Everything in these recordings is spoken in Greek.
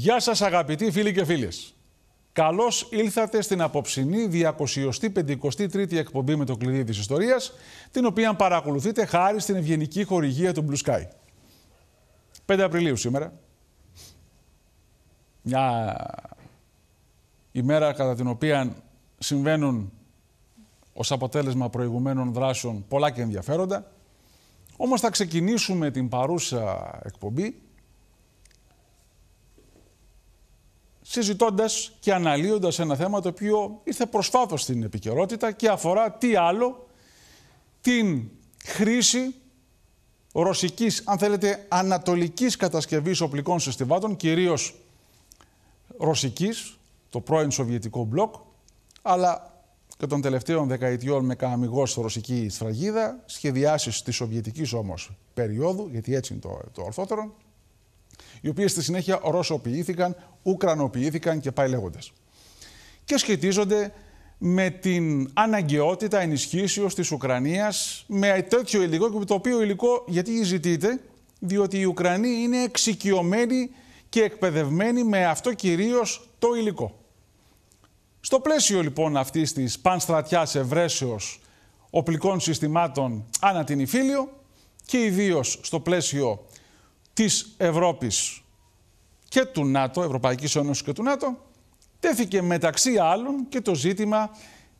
Γεια σας αγαπητοί φίλοι και φίλες. Καλώς ήλθατε στην απόψινή 253η εκπομπή με το κλειδί της ιστορίας, την οποία παρακολουθείτε χάρη στην ευγενική χορηγία του Blue Sky. 5 Απριλίου σήμερα. Μια ημέρα κατά την οποία συμβαίνουν ως αποτέλεσμα προηγουμένων δράσεων πολλά και ενδιαφέροντα. Όμως θα ξεκινήσουμε την παρούσα εκπομπή συζητώντας και αναλύοντας ένα θέμα το οποίο ήρθε προσφάτως στην επικαιρότητα και αφορά τι άλλο την χρήση ρωσικής, αν θέλετε, ανατολικής κατασκευής οπλικών συστημάτων, κυρίως ρωσικής, το πρώην Σοβιετικό μπλοκ, αλλά και των τελευταίων δεκαετιών με καμιγός ρωσική σφραγίδα, σχεδιάσεις της Σοβιετικής όμως περίοδου, γιατί έτσι είναι το, το ορθότερο, οι οποίες στη συνέχεια ρωσοποιήθηκαν, ουκρανοποιήθηκαν και πάει λέγοντας. Και σχετίζονται με την αναγκαιότητα ενισχύσεως της Ουκρανίας με τέτοιο υλικό και με το οποίο υλικό γιατί ζητείτε, διότι οι Ουκρανοί είναι εξοικειωμένοι και εκπαιδευμένοι με αυτό κυρίως το υλικό. Στο πλαίσιο λοιπόν αυτής της πανστρατιάς ευρέσεως οπλικών συστημάτων ανά την Ιφίλιο και ιδίως στο πλαίσιο της Ευρώπης και του ΝΑΤΟ, Ευρωπαϊκής Ένωσης και του ΝΑΤΟ, τέθηκε μεταξύ άλλων και το ζήτημα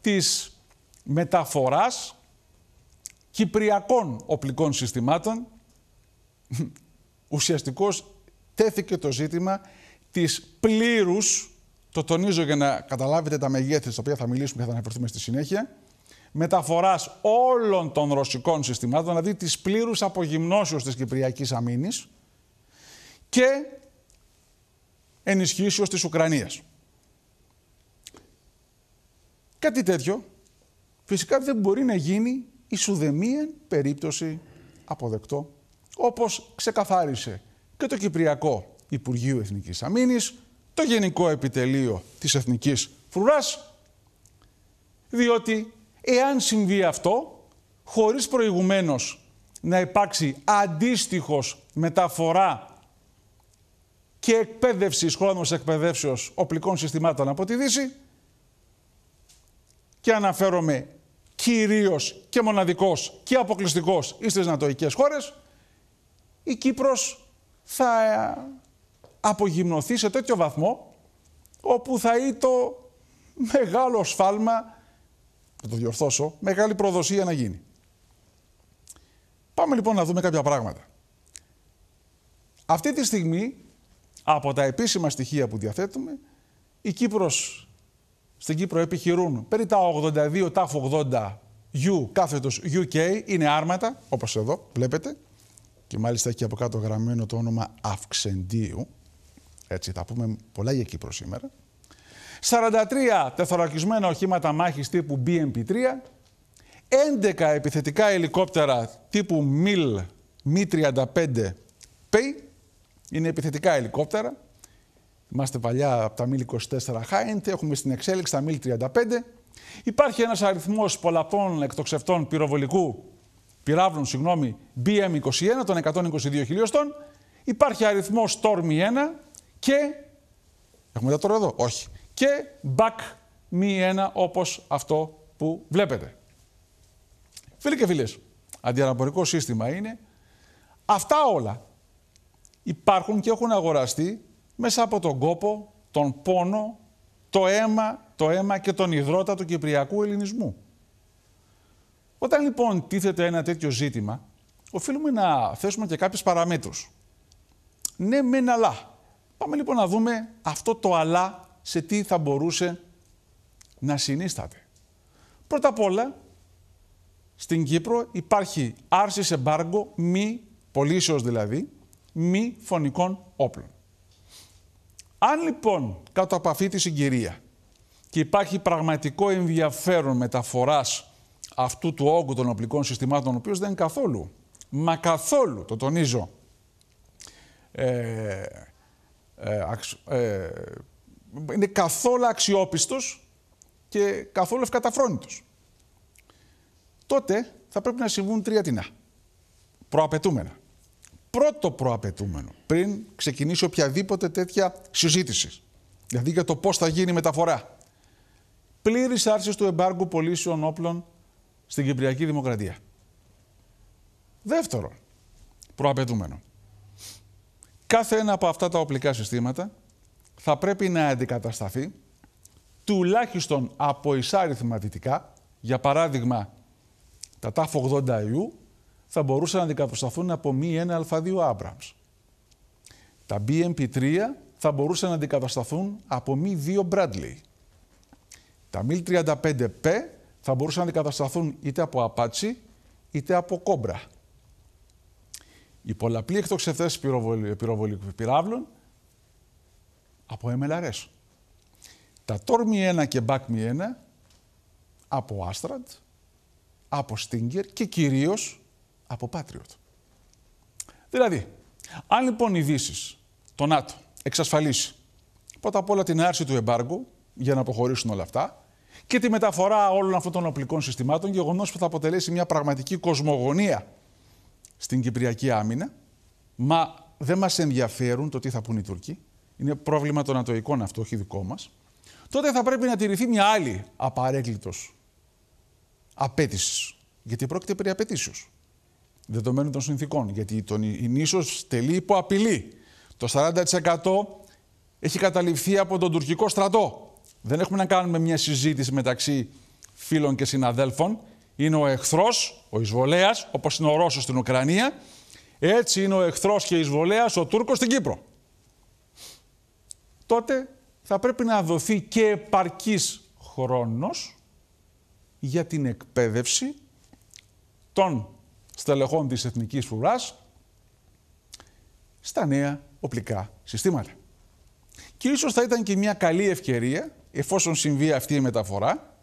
της μεταφοράς κυπριακών οπλικών συστημάτων. Ουσιαστικώς τέθηκε το ζήτημα της πλήρους, το τονίζω για να καταλάβετε τα μεγέθη στα οποία θα μιλήσουμε και θα αναφερθούμε στη συνέχεια, μεταφοράς όλων των ρωσικών συστημάτων, δηλαδή της πλήρους απογυμνώσεως της κυπριακής αμήνης, και ενισχύσεως της Ουκρανίας. Κάτι τέτοιο φυσικά δεν μπορεί να γίνει η περίπτωση αποδεκτό, όπως ξεκαθάρισε και το Κυπριακό Υπουργείο Εθνικής Αμήνης, το Γενικό Επιτελείο της Εθνικής Φρουράς, διότι εάν συμβεί αυτό, χωρίς προηγουμένως να υπάρξει αντίστοιχος μεταφορά και εκπαίδευσης χρόνος εκπαιδεύσεως οπλικών συστημάτων από τη Δύση. Και αναφέρομαι κυρίως και μοναδικός και αποκλειστικός στι νατοικέ χώρες. Η Κύπρος θα ε, απογυμνωθεί σε τέτοιο βαθμό όπου θα είναι το μεγάλο σφάλμα, θα το διορθώσω, μεγάλη προδοσία να γίνει. Πάμε λοιπόν να δούμε κάποια πράγματα. Αυτή τη στιγμή από τα επίσημα στοιχεία που διαθέτουμε, η Κύπρος, στην Κύπρο επιχειρούν περί τα 82 τάφ 80 U κάθετος UK, είναι άρματα, όπως εδώ βλέπετε, και μάλιστα έχει από κάτω γραμμένο το όνομα Αυξεντίου, έτσι θα πούμε πολλά για Κύπρο σήμερα, 43 τεθωρακισμένα οχήματα μάχης τύπου BMP-3, 11 επιθετικά ελικόπτερα τύπου MIL Mi-35 Pay, είναι επιθετικά ελικόπτερα. Είμαστε παλιά από τα μιλ 24 Χάιντ, έχουμε στην εξέλιξη τα μιλ 35. Υπάρχει ένας αριθμός πολλαπών εκτοξευτών πυροβολικού, πυράβλων, συγγνώμη, BM21 των 122 χιλιοστών. Υπάρχει αριθμός Storm 1 και... Έχουμε τα τώρα εδώ, όχι. Και Back 1 όπως αυτό που βλέπετε. Φίλοι και φίλες, αντιαναπορικό σύστημα είναι. Αυτά όλα υπάρχουν και έχουν αγοραστεί μέσα από τον κόπο, τον πόνο, το αίμα, το αίμα και τον υδρότα του κυπριακού ελληνισμού. Όταν λοιπόν τίθεται ένα τέτοιο ζήτημα, οφείλουμε να θέσουμε και κάποιες παραμέτρους. Ναι, μεν αλλά. Πάμε λοιπόν να δούμε αυτό το αλλά σε τι θα μπορούσε να συνίσταται. Πρώτα απ' όλα, στην Κύπρο υπάρχει άρσης εμπάργκο, μη, πολίσεως δηλαδή, μη φωνικών όπλων. Αν λοιπόν κάτω από αυτή τη συγκυρία και υπάρχει πραγματικό ενδιαφέρον μεταφοράς αυτού του όγκου των οπλικών συστημάτων, ο οποίος δεν είναι καθόλου, μα καθόλου, το τονίζω, ε, ε, ε, είναι καθόλου αξιόπιστος και καθόλου ευκαταφρόνητος. Τότε θα πρέπει να συμβούν τρία τεινά. Προαπαιτούμενα πρώτο προαπαιτούμενο πριν ξεκινήσει οποιαδήποτε τέτοια συζήτηση. Δηλαδή για το πώς θα γίνει η μεταφορά. Πλήρης άρσης του εμπάργου πωλήσεων όπλων στην Κυπριακή Δημοκρατία. Δεύτερο προαπαιτούμενο. Κάθε ένα από αυτά τα οπλικά συστήματα θα πρέπει να αντικατασταθεί τουλάχιστον από εισάριθμα δυτικά, για παράδειγμα τα ΤΑΦ 80 Ιού, θα μπορούσαν να αντικατασταθούν από μη 1 α2 Abrams. Τα BMP3 θα μπορούσαν να αντικατασταθούν από μη 2 Bradley. Τα MiL-35P θα μπορούσαν να αντικατασταθούν είτε από Apache είτε από Cobra. Οι πολλαπλή εκτοξευτές πυροβολικών πυράβλων από MLRS. Τα TORMI-1 και BACMI-1 από Astrad, από Stinger και κυρίως από Patriot. Δηλαδή, αν λοιπόν η Δύση, το ΝΑΤΟ, εξασφαλίσει πρώτα απ' όλα την άρση του εμπάργου για να αποχωρήσουν όλα αυτά και τη μεταφορά όλων αυτών των οπλικών συστημάτων, γεγονός που θα αποτελέσει μια πραγματική κοσμογονία στην Κυπριακή άμυνα, μα δεν μας ενδιαφέρουν το τι θα πούν οι Τούρκοι. Είναι πρόβλημα των Ατοικών αυτό, όχι δικό μας. Τότε θα πρέπει να τηρηθεί μια άλλη απαρέγκλητο απέτησης. Γιατί πρόκειται περί απαιτήσεως δεδομένου των συνθήκων. Γιατί τον, η νήσος τελεί υπό απειλή. Το 40% έχει καταληφθεί από τον τουρκικό στρατό. Δεν έχουμε να κάνουμε μια συζήτηση μεταξύ φίλων και συναδέλφων. Είναι ο εχθρός, ο εισβολέας, όπως είναι ο Ρώσος στην Ουκρανία. Έτσι είναι ο εχθρός και εισβολέας, ο Τούρκος στην Κύπρο. Τότε θα πρέπει να δοθεί και επαρκής χρόνος για την εκπαίδευση των στελεχών της Εθνικής Φρουράς στα νέα οπλικά συστήματα. Και ίσως θα ήταν και μια καλή ευκαιρία, εφόσον συμβεί αυτή η μεταφορά,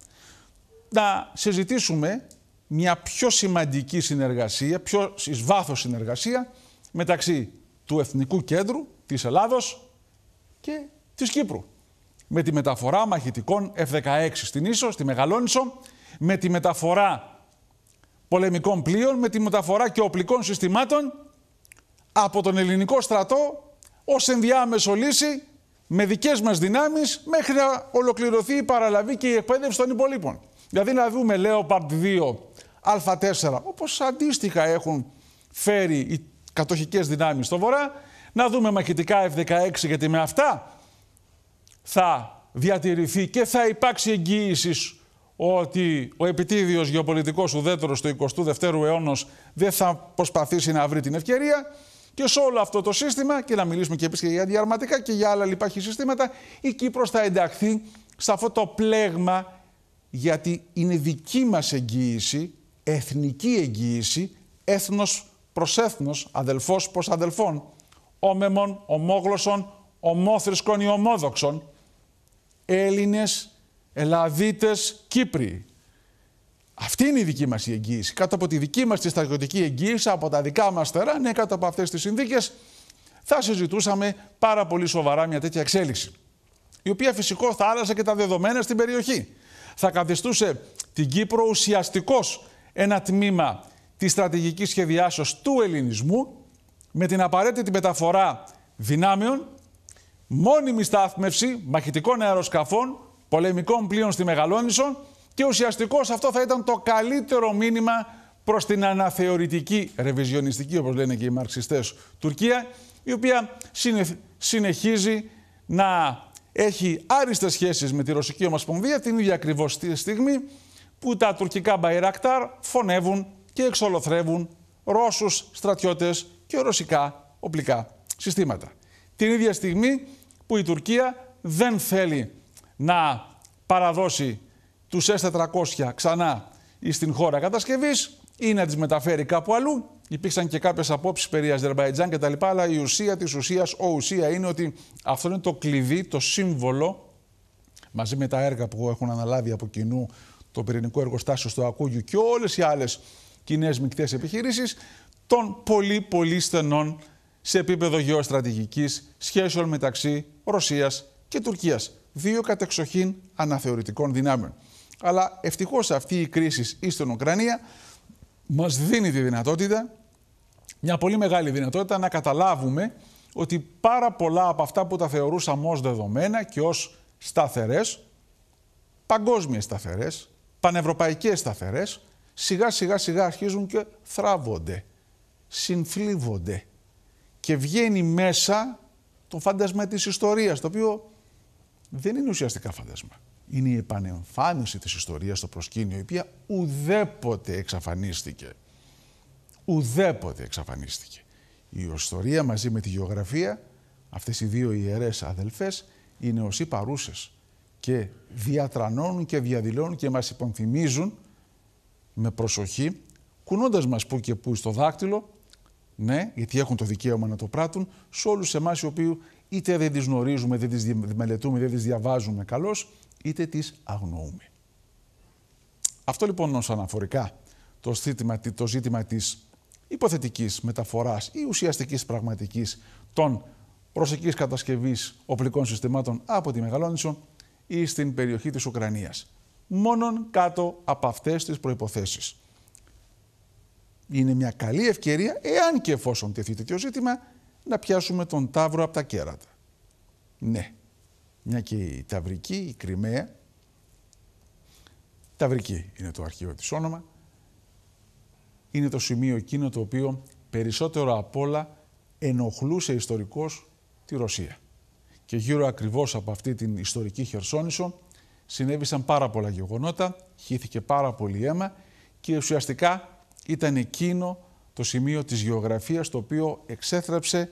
να συζητήσουμε μια πιο σημαντική συνεργασία, πιο εις βάθος συνεργασία μεταξύ του Εθνικού Κέντρου της Ελλάδος και της Κύπρου. Με τη μεταφορά μαχητικών F-16 στην Ίσο, στη Μεγαλόνισο, με τη μεταφορά πολεμικών πλοίων με τη μεταφορά και οπλικών συστημάτων από τον ελληνικό στρατό ως ενδιάμεσο λύση με δικές μας δυνάμεις μέχρι να ολοκληρωθεί η παραλαβή και η εκπαίδευση των υπολείπων. Δηλαδή να δούμε Leopard 2, Α4, όπως αντίστοιχα έχουν φέρει οι κατοχικές δυνάμεις στο βορρά, να δούμε μαχητικά F-16 γιατί με αυτά θα διατηρηθεί και θα υπάρξει εγγύησης ότι ο επιτίδιος γεωπολιτικός ουδέτερος του 22ου αιώνος δεν θα προσπαθήσει να βρει την ευκαιρία και σε όλο αυτό το σύστημα, και να μιλήσουμε και επίσης και για διαρματικά και για άλλα λοιπάχη συστήματα, η Κύπρος θα ενταχθεί σε αυτό το πλέγμα γιατί είναι δική μας εγγύηση, εθνική εγγύηση, έθνος προς έθνος, αδελφός προς αδελφών, όμεμων, ομόγλωσσων, ομόθρησκων ή ομόδοξων, Έλληνες Ελλαδίτες Κύπροι. Αυτή είναι η δική μας εγγύηση. Κάτω από τη δική μας τη στρατιωτική εγγύηση, από τα δικά μας ναι, κάτω από αυτές τις συνθήκες, θα συζητούσαμε πάρα πολύ σοβαρά μια τέτοια εξέλιξη. Η οποία φυσικό θα άλλαζε και τα δεδομένα στην περιοχή. Θα καθιστούσε την Κύπρο ουσιαστικός ένα τμήμα της στρατηγικής σχεδιάσεως του ελληνισμού με την απαραίτητη μεταφορά δυνάμεων, μόνιμη στάθμευση μαχητικών αεροσκαφών πολεμικών πλοίων στη Μεγαλόνισο και ουσιαστικώς αυτό θα ήταν το καλύτερο μήνυμα προς την αναθεωρητική, ρεβιζιονιστική όπως λένε και οι μαρξιστές, Τουρκία, η οποία συνεχίζει να έχει άριστες σχέσεις με τη Ρωσική Ομοσπονδία την ίδια ακριβώς στιγμή που τα τουρκικά Μπαϊρακτάρ φωνεύουν και εξολοθρεύουν Ρώσους στρατιώτες και ρωσικά οπλικά συστήματα. Την ίδια στιγμή που η Τουρκία δεν θέλει να παραδώσει τους S400 ξανά στην χώρα κατασκευής ή να τις μεταφέρει κάπου αλλού. Υπήρξαν και κάποιες απόψεις περί Αζερβαϊτζάν κτλ. Αλλά η ουσία της ουσίας, ο ουσία είναι ότι αυτό είναι το κλειδί, το σύμβολο μαζί με τα έργα που έχουν αναλάβει από κοινού το πυρηνικό εργοστάσιο στο Ακούγιο και όλες οι άλλες κοινές μεικτές επιχειρήσεις, των πολύ πολύ στενών σε επίπεδο γεωστρατηγικής σχέσεων μεταξύ Ρωσίας και Τουρκίας δύο κατεξοχήν αναθεωρητικών δυνάμεων. Αλλά ευτυχώς αυτή η κρίση στην Ουκρανία μας δίνει τη δυνατότητα, μια πολύ μεγάλη δυνατότητα, να καταλάβουμε ότι πάρα πολλά από αυτά που τα θεωρούσαμε ως δεδομένα και ως σταθερές, παγκόσμιες σταθερές, πανευρωπαϊκές σταθερές, σιγά σιγά σιγά αρχίζουν και θράβονται, συνθλίβονται και βγαίνει μέσα το φάντασμα της ιστορίας, το οποίο δεν είναι ουσιαστικά φαντασμά. Είναι η επανεμφάνιση της ιστορίας στο προσκήνιο, η οποία ουδέποτε εξαφανίστηκε. Ουδέποτε εξαφανίστηκε. Η ιστορία μαζί με τη γεωγραφία, αυτές οι δύο ιερές αδελφές, είναι ως παρούσες και διατρανώνουν και διαδηλώνουν και μας υπονθυμίζουν με προσοχή, κουνώντας μας που και που στο δάκτυλο, ναι, γιατί έχουν το δικαίωμα να το πράττουν, σε όλους εμάς οι οποίοι είτε δεν τις γνωρίζουμε, δεν τις μελετούμε, δεν τις διαβάζουμε καλώς, είτε τις αγνοούμε. Αυτό λοιπόν ως αναφορικά το ζήτημα, το ζήτημα της υποθετικής μεταφοράς ή ουσιαστικής πραγματικής των προσεκής κατασκευής οπλικών συστημάτων από τη Μεγαλόνισσο ή στην περιοχή της Ουκρανίας. Μόνον κάτω από αυτές τις προϋποθέσεις. Είναι μια καλή ευκαιρία, εάν και εφόσον τεθεί τέτοιο ζήτημα, να πιάσουμε τον Ταύρο από τα κέρατα. Ναι, μια και η Ταυρική, η Κρυμαία, Ταυρική είναι το αρχαίο της όνομα, είναι το σημείο εκείνο το οποίο περισσότερο απ' όλα ενοχλούσε ιστορικός τη Ρωσία. Και γύρω ακριβώς από αυτή την ιστορική Χερσόνησο συνέβησαν πάρα πολλά γεγονότα, χύθηκε πάρα πολύ αίμα και ουσιαστικά ήταν εκείνο το σημείο της γεωγραφίας το οποίο εξέθραψε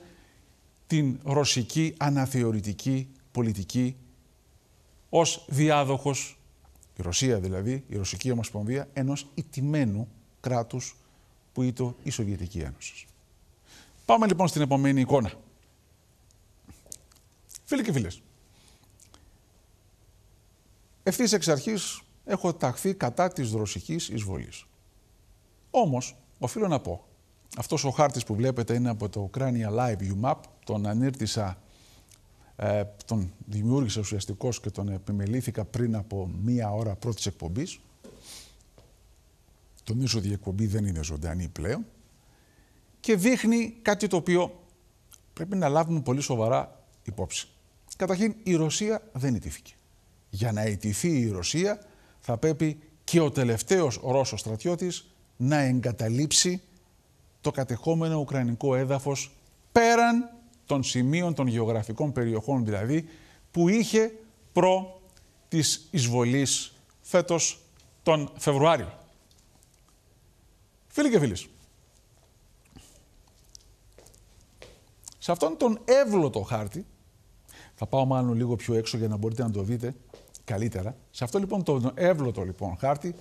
την ρωσική αναθεωρητική πολιτική ως διάδοχος, η Ρωσία δηλαδή, η Ρωσική Ομοσπονδία, ενός ιτημένου κράτους που ήταν η Σοβιετική Ένωση. Πάμε λοιπόν στην επόμενη εικόνα. Φίλοι και φίλες, ευθύς εξ αρχής έχω ταχθεί κατά της ρωσικής εισβολής. Όμως, οφείλω να πω αυτός ο χάρτης που βλέπετε είναι από το Ukraine Live UMAP. Τον ανήρτησα, ε, τον δημιούργησα ουσιαστικό και τον επιμελήθηκα πριν από μία ώρα πρώτης εκπομπής. τονίζω ότι η εκπομπή δεν είναι ζωντανή πλέον. Και δείχνει κάτι το οποίο πρέπει να λάβουμε πολύ σοβαρά υπόψη. Καταρχήν, η Ρωσία δεν ιτήθηκε. Για να ιτηθεί η Ρωσία θα πρέπει και ο τελευταίος Ρώσος στρατιώτης να εγκαταλείψει το κατεχόμενο ουκρανικό έδαφος πέραν των σημείων των γεωγραφικών περιοχών δηλαδή που είχε προ της εισβολής φέτος τον Φεβρουάριο. Φίλοι και φίλες, σε αυτόν τον εύλοτο χάρτη, θα πάω μάλλον λίγο πιο έξω για να μπορείτε να το δείτε καλύτερα, σε αυτό λοιπόν τον εύλοτο λοιπόν χάρτη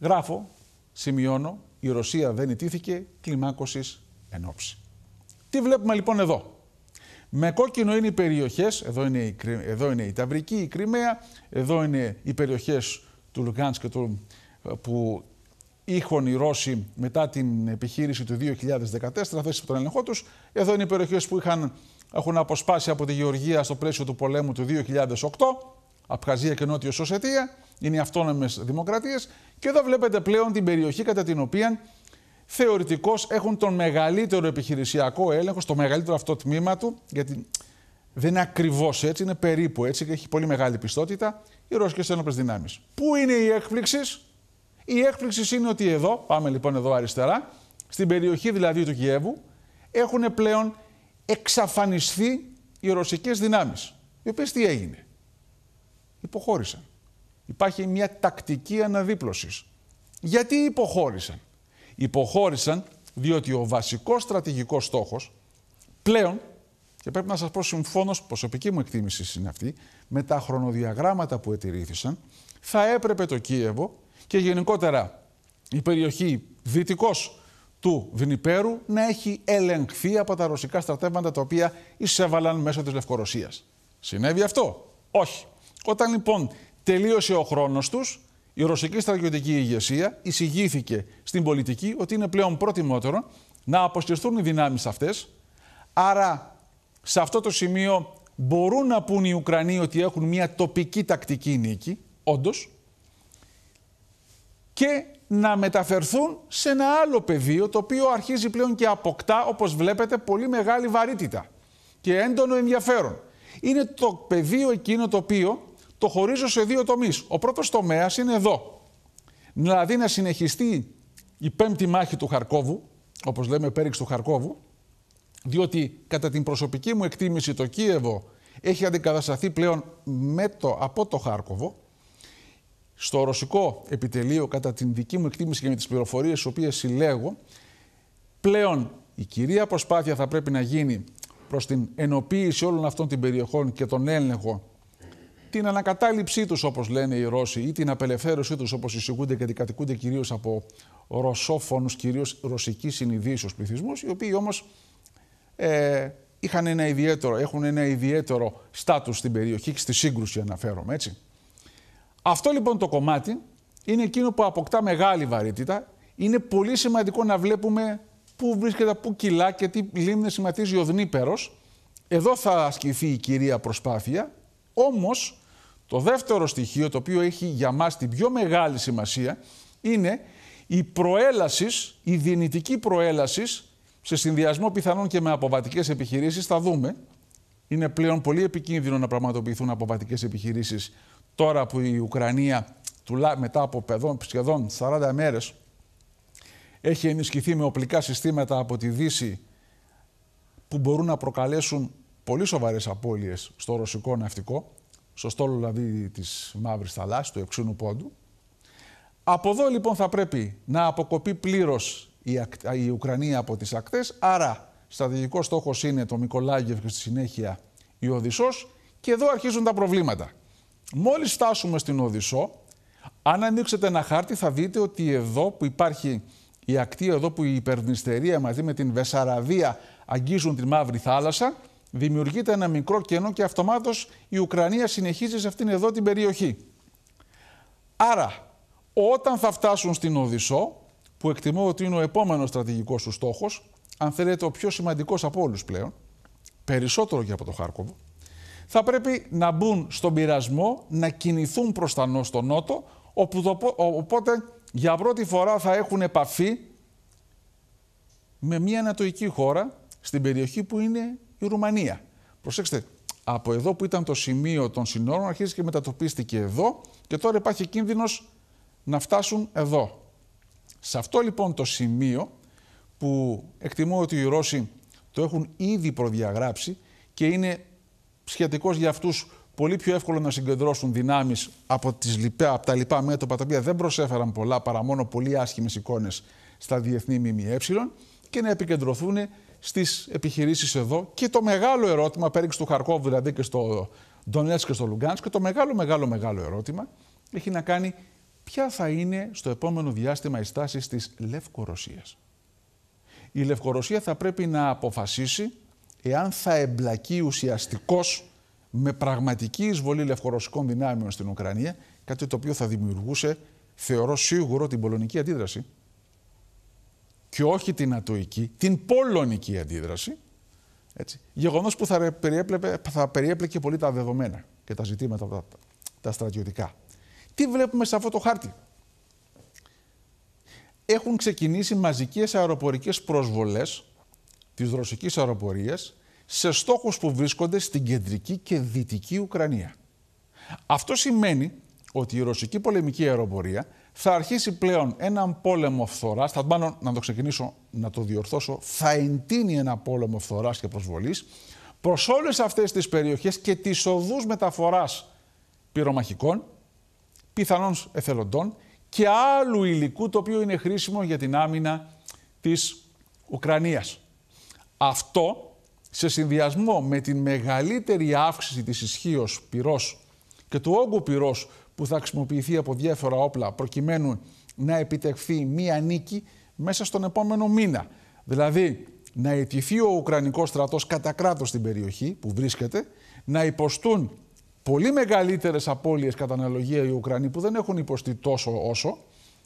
γράφω, σημειώνω η Ρωσία δεν ιτήθηκε κλιμάκωσης ενόψη. Τι βλέπουμε λοιπόν εδώ. Με κόκκινο είναι οι περιοχές, εδώ είναι η, εδώ είναι η Ταυρική, η Κρυμαία, εδώ είναι οι περιοχές του Λουγκάνσκ και του, ε, που είχαν οι Ρώσοι μετά την επιχείρηση του 2014, θέσει από τον έλεγχό τους, Εδώ είναι οι περιοχές που είχαν, έχουν αποσπάσει από τη Γεωργία στο πλαίσιο του πολέμου του 2008. Απχαζία και Νότιο Σωσετία, είναι οι αυτόνομες δημοκρατίες και εδώ βλέπετε πλέον την περιοχή κατά την οποία θεωρητικώς έχουν τον μεγαλύτερο επιχειρησιακό έλεγχο, το μεγαλύτερο αυτό τμήμα του, γιατί δεν είναι ακριβώς έτσι, είναι περίπου έτσι και έχει πολύ μεγάλη πιστότητα, οι ρώσικες ένοπλες δυνάμεις. Πού είναι η έκπληξη, Η έκπληξη είναι ότι εδώ, πάμε λοιπόν εδώ αριστερά, στην περιοχή δηλαδή του Κιέβου, έχουν πλέον εξαφανιστεί οι ρωσικές δυνάμεις. Οι οποίες τι έγινε υποχώρησαν. Υπάρχει μια τακτική αναδίπλωσης. Γιατί υποχώρησαν. Υποχώρησαν διότι ο βασικός στρατηγικός στόχος πλέον, και πρέπει να σας πω συμφώνως, προσωπική μου εκτίμηση είναι αυτή, με τα χρονοδιαγράμματα που ετηρήθησαν, θα έπρεπε το Κίεβο και γενικότερα η περιοχή δυτικός του Βινιπέρου να έχει ελεγχθεί από τα ρωσικά στρατεύματα τα οποία εισέβαλαν μέσω της Λευκορωσίας. Συνέβη αυτό. Όχι. Όταν λοιπόν τελείωσε ο χρόνος τους, η ρωσική στρατιωτική ηγεσία εισηγήθηκε στην πολιτική ότι είναι πλέον προτιμότερο να αποσκεφθούν οι δυνάμεις αυτές, Άρα σε αυτό το σημείο μπορούν να πούν οι Ουκρανοί ότι έχουν μια τοπική τακτική νίκη, όντως, και να μεταφερθούν σε ένα άλλο πεδίο το οποίο αρχίζει πλέον και αποκτά, όπως βλέπετε, πολύ μεγάλη βαρύτητα και έντονο ενδιαφέρον. Είναι το πεδίο εκείνο το οποίο το χωρίζω σε δύο τομείς. Ο πρώτος τομέας είναι εδώ. Δηλαδή να συνεχιστεί η πέμπτη μάχη του Χαρκόβου, όπως λέμε πέριξ του Χαρκόβου, διότι κατά την προσωπική μου εκτίμηση το Κίεβο έχει αντικατασταθεί πλέον με το, από το Χάρκοβο. Στο ρωσικό επιτελείο, κατά την δική μου εκτίμηση και με τις πληροφορίες τις οποίες συλλέγω, πλέον η κυρία προσπάθεια θα πρέπει να γίνει προς την ενοποίηση όλων αυτών των περιοχών και τον έλεγχο την ανακατάληψή τους όπως λένε οι Ρώσοι ή την απελευθέρωσή τους όπως εισηγούνται και αντικατοικούνται κυρίως από ρωσόφωνους, κυρίως ρωσικοί συνειδήσεις πληθυσμούς, οι οποίοι όμως ε, είχαν ένα ιδιαίτερο, έχουν ένα ιδιαίτερο στάτους στην περιοχή και στη σύγκρουση αναφέρομαι έτσι. Αυτό λοιπόν το κομμάτι είναι εκείνο που αποκτά μεγάλη βαρύτητα. Είναι πολύ σημαντικό να βλέπουμε πού βρίσκεται, πού κυλά και τι λίμνες σηματίζει ο Δνήπερος. Εδώ θα ασκηθεί η κυρία προσπάθεια, όμως το δεύτερο στοιχείο το οποίο έχει για μας την πιο μεγάλη σημασία είναι η προέλασης, η δυνητική προέλασης σε συνδυασμό πιθανόν και με αποβατικές επιχειρήσεις, θα δούμε. Είναι πλέον πολύ επικίνδυνο να πραγματοποιηθούν αποβατικές επιχειρήσεις τώρα που η Ουκρανία μετά από σχεδόν 40 μέρες έχει ενισχυθεί με οπλικά συστήματα από τη Δύση που μπορούν να προκαλέσουν πολύ σοβαρές απώλειες στο ρωσικό ναυτικό στο στόλο δηλαδή της Μαύρης Θαλάσσης, του Εξούνου Πόντου. Από εδώ λοιπόν θα πρέπει να αποκοπεί πλήρως η, η Ουκρανία από τις ακτές, άρα στρατηγικός στόχος είναι το Μικολάγιο και στη συνέχεια η Οδυσσός και εδώ αρχίζουν τα προβλήματα. Μόλις φτάσουμε στην Οδυσσό, αν ανοίξετε ένα χάρτη θα δείτε ότι εδώ που υπάρχει η ακτή, εδώ που η Υπερδνηστερία μαζί με την Βεσαραβία αγγίζουν τη Μαύρη Θάλασσα, δημιουργείται ένα μικρό κενό και αυτομάτως η Ουκρανία συνεχίζει σε αυτήν εδώ την περιοχή. Άρα, όταν θα φτάσουν στην Οδυσσό, που εκτιμώ ότι είναι ο επόμενος στρατηγικός του στόχος, αν θέλετε ο πιο σημαντικός από όλους πλέον, περισσότερο και από το Χάρκοβο, θα πρέπει να μπουν στον πειρασμό, να κινηθούν προς τα νότο, όπου οπότε για πρώτη φορά θα έχουν επαφή με μια ανατοϊκή χώρα στην περιοχή που είναι η Ρουμανία. Προσέξτε, από εδώ που ήταν το σημείο των συνόρων αρχίζει και μετατοπίστηκε εδώ και τώρα υπάρχει κίνδυνος να φτάσουν εδώ. Σε αυτό λοιπόν το σημείο που εκτιμώ ότι οι Ρώσοι το έχουν ήδη προδιαγράψει και είναι σχετικός για αυτούς πολύ πιο εύκολο να συγκεντρώσουν δυνάμεις από, τις λοιπά, από τα λοιπά μέτωπα τα οποία δεν προσέφεραν πολλά παρά μόνο πολύ άσχημες εικόνες στα διεθνή ΜΜΕ και να επικεντρωθούν στις επιχειρήσεις εδώ. Και το μεγάλο ερώτημα, πέριξ του Χαρκόβ δηλαδή και στο Ντονέσκ και στο Λουγκάνσκ, και το μεγάλο, μεγάλο, μεγάλο ερώτημα έχει να κάνει ποια θα είναι στο επόμενο διάστημα η στάση της Λευκορωσίας. Η Λευκορωσία θα πρέπει να αποφασίσει εάν θα εμπλακεί ουσιαστικώς με πραγματική εισβολή λευκορωσικών δυνάμεων στην Ουκρανία, κάτι το οποίο θα δημιουργούσε, θεωρώ σίγουρο, την πολωνική αντίδραση και όχι την ατοική, την πολωνική αντίδραση, έτσι, γεγονός που θα, περιέπλεπε, θα περιέπλεκε πολύ τα δεδομένα και τα ζητήματα τα, τα στρατιωτικά. Τι βλέπουμε σε αυτό το χάρτη. Έχουν ξεκινήσει μαζικές αεροπορικές προσβολές της ρωσικής αεροπορίας σε στόχους που βρίσκονται στην κεντρική και δυτική Ουκρανία. Αυτό σημαίνει ότι η ρωσική πολεμική αεροπορία θα αρχίσει πλέον έναν πόλεμο φθοράς. Θα πάνω να το ξεκινήσω, να το διορθώσω. Θα εντείνει ένα πόλεμο φθοράς και προσβολής προς όλες αυτές τις περιοχές και τις οδούς μεταφοράς πυρομαχικών, πιθανών εθελοντών και άλλου υλικού το οποίο είναι χρήσιμο για την άμυνα της Ουκρανίας. Αυτό σε συνδυασμό με την μεγαλύτερη αύξηση της ισχύως πυρός και του όγκου πυρός που θα χρησιμοποιηθεί από διάφορα όπλα προκειμένου να επιτευχθεί μία νίκη μέσα στον επόμενο μήνα. Δηλαδή να ιτηθεί ο Ουκρανικός στρατός κατά κράτος στην περιοχή που βρίσκεται, να υποστούν πολύ μεγαλύτερες απώλειες κατά αναλογία οι Ουκρανοί που δεν έχουν υποστεί τόσο όσο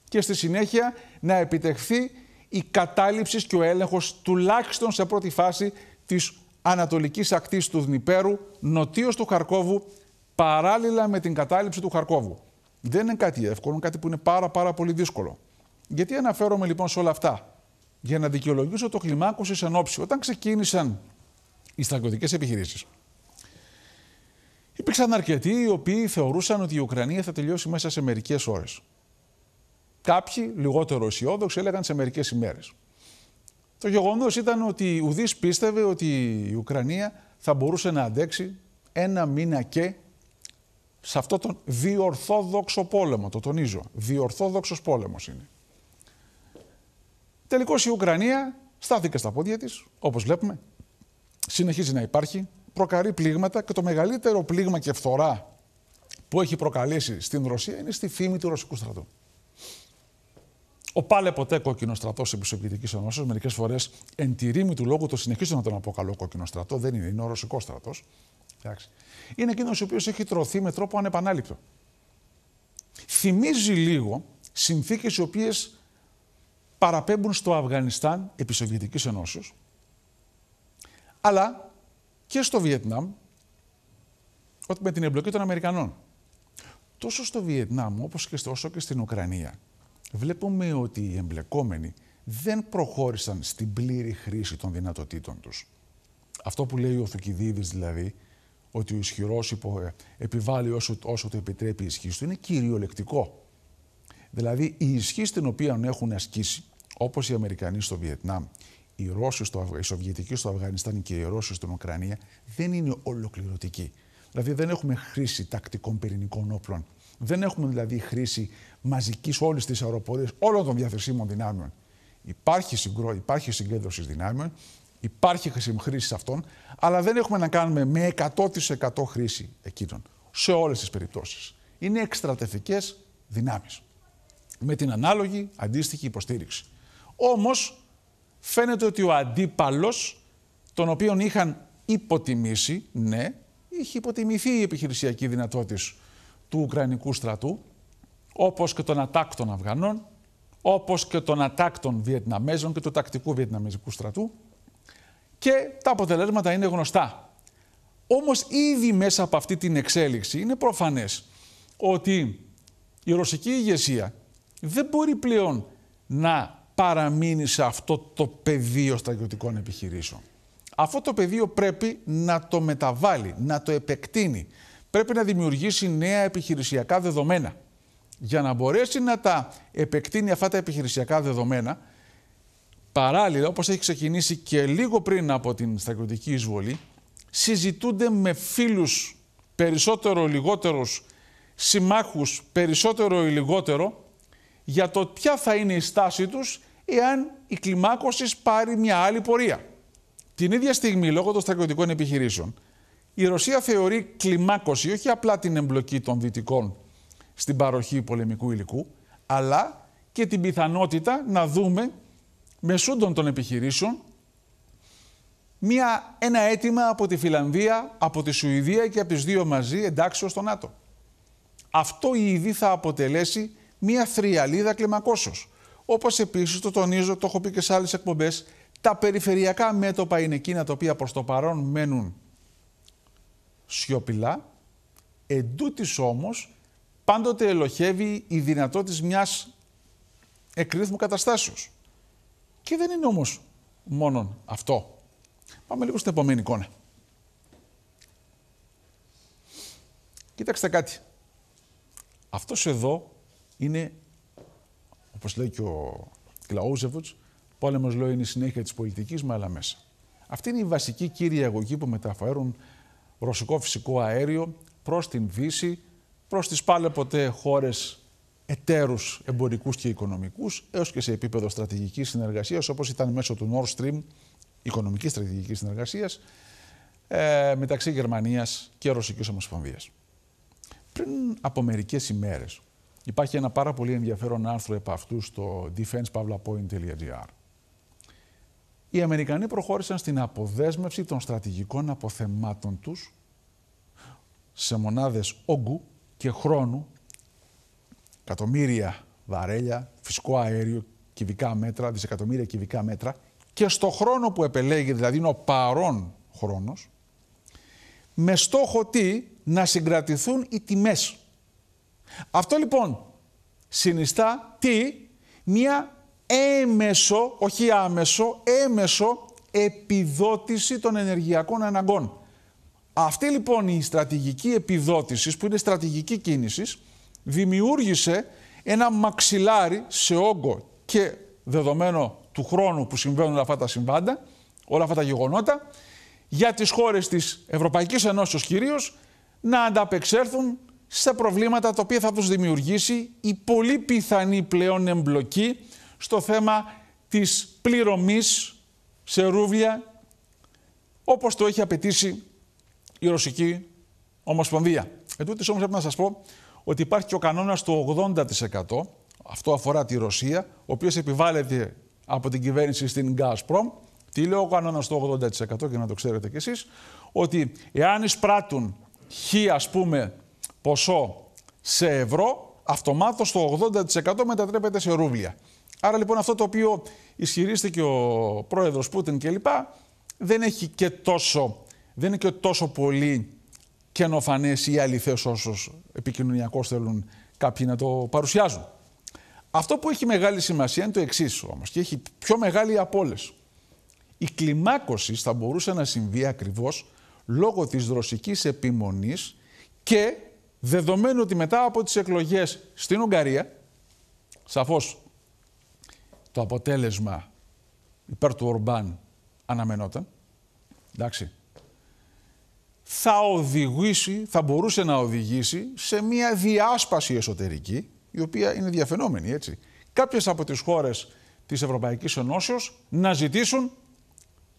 και στη συνέχεια να επιτευχθεί η κατάληψη και ο έλεγχος τουλάχιστον σε πρώτη φάση της ανατολικής ακτής του Δνηπέρου, νοτίως του Χαρκόβου παράλληλα με την κατάληψη του Χαρκόβου. Δεν είναι κάτι εύκολο, είναι κάτι που είναι πάρα, πάρα πολύ δύσκολο. Γιατί αναφέρομαι λοιπόν σε όλα αυτά. Για να δικαιολογήσω το κλιμάκωση εν ώψη. Όταν ξεκίνησαν οι στρατιωτικές επιχειρήσεις, υπήρξαν αρκετοί οι οποίοι θεωρούσαν ότι η Ουκρανία θα τελειώσει μέσα σε μερικές ώρες. Κάποιοι, λιγότερο αισιόδοξοι, έλεγαν σε μερικές ημέρες. Το γεγονός ήταν ότι ουδής πίστευε ότι η Ουκρανία θα μπορούσε να αντέξει ένα μήνα και σε αυτό τον διορθόδοξο πόλεμο, το τονίζω. Διορθόδοξος πόλεμος είναι. Τελικώς η Ουκρανία στάθηκε στα πόδια της, όπως βλέπουμε. Συνεχίζει να υπάρχει, προκαρεί πλήγματα και το μεγαλύτερο πλήγμα και φθορά που έχει προκαλέσει στην Ρωσία είναι στη φήμη του ρωσικού στρατού. Ο πάλε ποτέ κόκκινος στρατός της Σοβιετικής Ενώση, μερικές φορές εν τη ρήμη του λόγου το συνεχίζω να τον αποκαλώ κόκκινο στρατό, δεν είναι, είναι ο ρωσικός στρατός. Είναι εκείνος ο οποίος έχει τρωθεί με τρόπο ανεπανάληπτο. Θυμίζει λίγο συνθήκες οι οποίες παραπέμπουν στο Αφγανιστάν επί Σοβιετικής Ενώσεως, αλλά και στο Βιετνάμ με την εμπλοκή των Αμερικανών. Τόσο στο Βιετνάμ όπως και στο, όσο και στην Ουκρανία βλέπουμε ότι οι εμπλεκόμενοι δεν προχώρησαν στην πλήρη χρήση των δυνατοτήτων τους. Αυτό που λέει ο Θουκυδίδης δηλαδή ότι ο ισχυρός ε, επιβάλλει όσο, όσο το επιτρέπει η ισχύ του είναι κυριολεκτικό. Δηλαδή η ισχύ στην οποία έχουν ασκήσει, όπως οι Αμερικανοί στο Βιετνάμ, οι Ρώσοι, στο, οι Σοβιετικοί στο Αφγανιστάν και οι Ρώσοι στην Ουκρανία, δεν είναι ολοκληρωτική. Δηλαδή δεν έχουμε χρήση τακτικών πυρηνικών όπλων. Δεν έχουμε δηλαδή χρήση μαζικής όλης της αεροπορίας, όλων των διαθεσίμων δυνάμεων. Υπάρχει, συγκρό, υπάρχει συγκέντρωση δυνάμεων, υπάρχει χρήση αυτών, αλλά δεν έχουμε να κάνουμε με 100% χρήση εκείνων σε όλες τις περιπτώσεις. Είναι εκστρατευτικές δυνάμεις με την ανάλογη αντίστοιχη υποστήριξη. Όμως φαίνεται ότι ο αντίπαλος, τον οποίον είχαν υποτιμήσει, ναι, είχε υποτιμηθεί η επιχειρησιακή δυνατότητα του Ουκρανικού στρατού, όπως και των ατάκτων των Αφγανών, όπως και των ατάκτων Βιετναμέζων και του τακτικού Βιετναμεζικού στρατού, και τα αποτελέσματα είναι γνωστά. Όμως ήδη μέσα από αυτή την εξέλιξη είναι προφανές ότι η ρωσική ηγεσία δεν μπορεί πλέον να παραμείνει σε αυτό το πεδίο στρατιωτικών επιχειρήσεων. Αυτό το πεδίο πρέπει να το μεταβάλει, να το επεκτείνει. Πρέπει να δημιουργήσει νέα επιχειρησιακά δεδομένα. Για να μπορέσει να τα επεκτείνει αυτά τα επιχειρησιακά δεδομένα, Παράλληλα, όπως έχει ξεκινήσει και λίγο πριν από την στρατιωτική εισβολή, συζητούνται με φίλους περισσότερο λιγότερους, συμμάχους περισσότερο ή λιγότερο, για το ποια θα είναι η στάση τους εάν η κλιμάκωσης πάρει μια άλλη πορεία. Την ίδια στιγμή, λόγω των στρατιωτικών επιχειρήσεων, η Ρωσία θεωρεί κλιμάκωση όχι απλά την εμπλοκή των Δυτικών στην παροχή πολεμικού υλικού, αλλά και την πιθανότητα να δούμε μεσούντων των επιχειρήσεων μια, ένα αίτημα από τη Φιλανδία, από τη Σουηδία και από τις δύο μαζί εντάξεως στο ΝΑΤΟ. Αυτό ήδη θα αποτελέσει μια θριαλίδα κλιμακώσεως. Όπως επίσης το τονίζω, το έχω πει και σε άλλες εκπομπές, τα περιφερειακά μέτωπα είναι εκείνα τα οποία προς το παρόν μένουν σιωπηλά, εντούτοις όμως πάντοτε ελοχεύει η δυνατότητα μιας εκρήθμου καταστάσεως. Και δεν είναι όμως μόνο αυτό. Πάμε λίγο στην επόμενη εικόνα. Κοίταξτε κάτι. Αυτός εδώ είναι, όπως λέει και ο Κλαούζεβουτς, πόλεμος λέει είναι η συνέχεια της πολιτικής, μα άλλα μέσα. Αυτή είναι η βασική κύρια αγωγή που μεταφέρουν ρωσικό φυσικό αέριο προς την Βύση, προς τις πάλι ποτέ χώρες εταίρους εμπορικούς και οικονομικούς έως και σε επίπεδο στρατηγικής συνεργασίας όπως ήταν μέσω του Nord Stream, οικονομικής στρατηγικής συνεργασίας ε, μεταξύ Γερμανίας και Ρωσικής Ομοσπονδίας. Πριν από μερικές ημέρες υπάρχει ένα πάρα πολύ ενδιαφέρον άρθρο επ' αυτού στο defensepavlapoint.gr οι Αμερικανοί προχώρησαν στην αποδέσμευση των στρατηγικών αποθεμάτων τους σε μονάδες όγκου και χρόνου εκατομμύρια βαρέλια, φυσικό αέριο, κυβικά μέτρα, δισεκατομμύρια κυβικά μέτρα και στο χρόνο που επελέγει, δηλαδή είναι ο παρόν χρόνος, με στόχο τι, να συγκρατηθούν οι τιμές. Αυτό λοιπόν συνιστά τι, μία έμεσο, όχι άμεσο, έμεσο επιδότηση των ενεργειακών αναγκών. Αυτή λοιπόν η στρατηγική επιδότησης που είναι στρατηγική κίνησης δημιούργησε ένα μαξιλάρι σε όγκο και δεδομένο του χρόνου που συμβαίνουν αυτά τα συμβάντα, όλα αυτά τα γεγονότα, για τις χώρες της Ευρωπαϊκής Ενώσεως κυρίως, να ανταπεξέλθουν σε προβλήματα τα οποία θα τους δημιουργήσει η πολύ πιθανή πλέον εμπλοκή στο θέμα της πληρωμής σε ρούβλια όπως το έχει απαιτήσει η Ρωσική Ομοσπονδία. Ετούτης όμως πρέπει να σας πω ότι υπάρχει και ο κανόνας του 80%. Αυτό αφορά τη Ρωσία, ο οποίος επιβάλλεται από την κυβέρνηση στην Gazprom. Τι λέω ο κανόνας του 80% και να το ξέρετε κι εσείς, ότι εάν εισπράττουν χ ας πούμε ποσό σε ευρώ, αυτομάτως το 80% μετατρέπεται σε ρούβλια. Άρα λοιπόν αυτό το οποίο ισχυρίστηκε ο πρόεδρος Πούτιν κλπ. δεν έχει τόσο, δεν είναι και τόσο πολύ καινοφανές ή αληθές όσο επικοινωνιακώς θέλουν κάποιοι να το παρουσιάζουν. Αυτό που έχει μεγάλη σημασία είναι το εξής όμως και έχει πιο μεγάλη από όλες. Η κλιμάκωση θα μπορούσε να συμβεί ακριβώς λόγω της δροσικής επιμονής και δεδομένου ότι μετά από τις εκλογές στην Ουγγαρία, σαφώς το αποτέλεσμα υπέρ του Ορμπάν αναμενόταν, εντάξει, θα οδηγήσει, θα μπορούσε να οδηγήσει σε μια διάσπαση εσωτερική, η οποία είναι διαφαινόμενη, έτσι. Κάποιες από τις χώρες της Ευρωπαϊκής Ενώσεως να ζητήσουν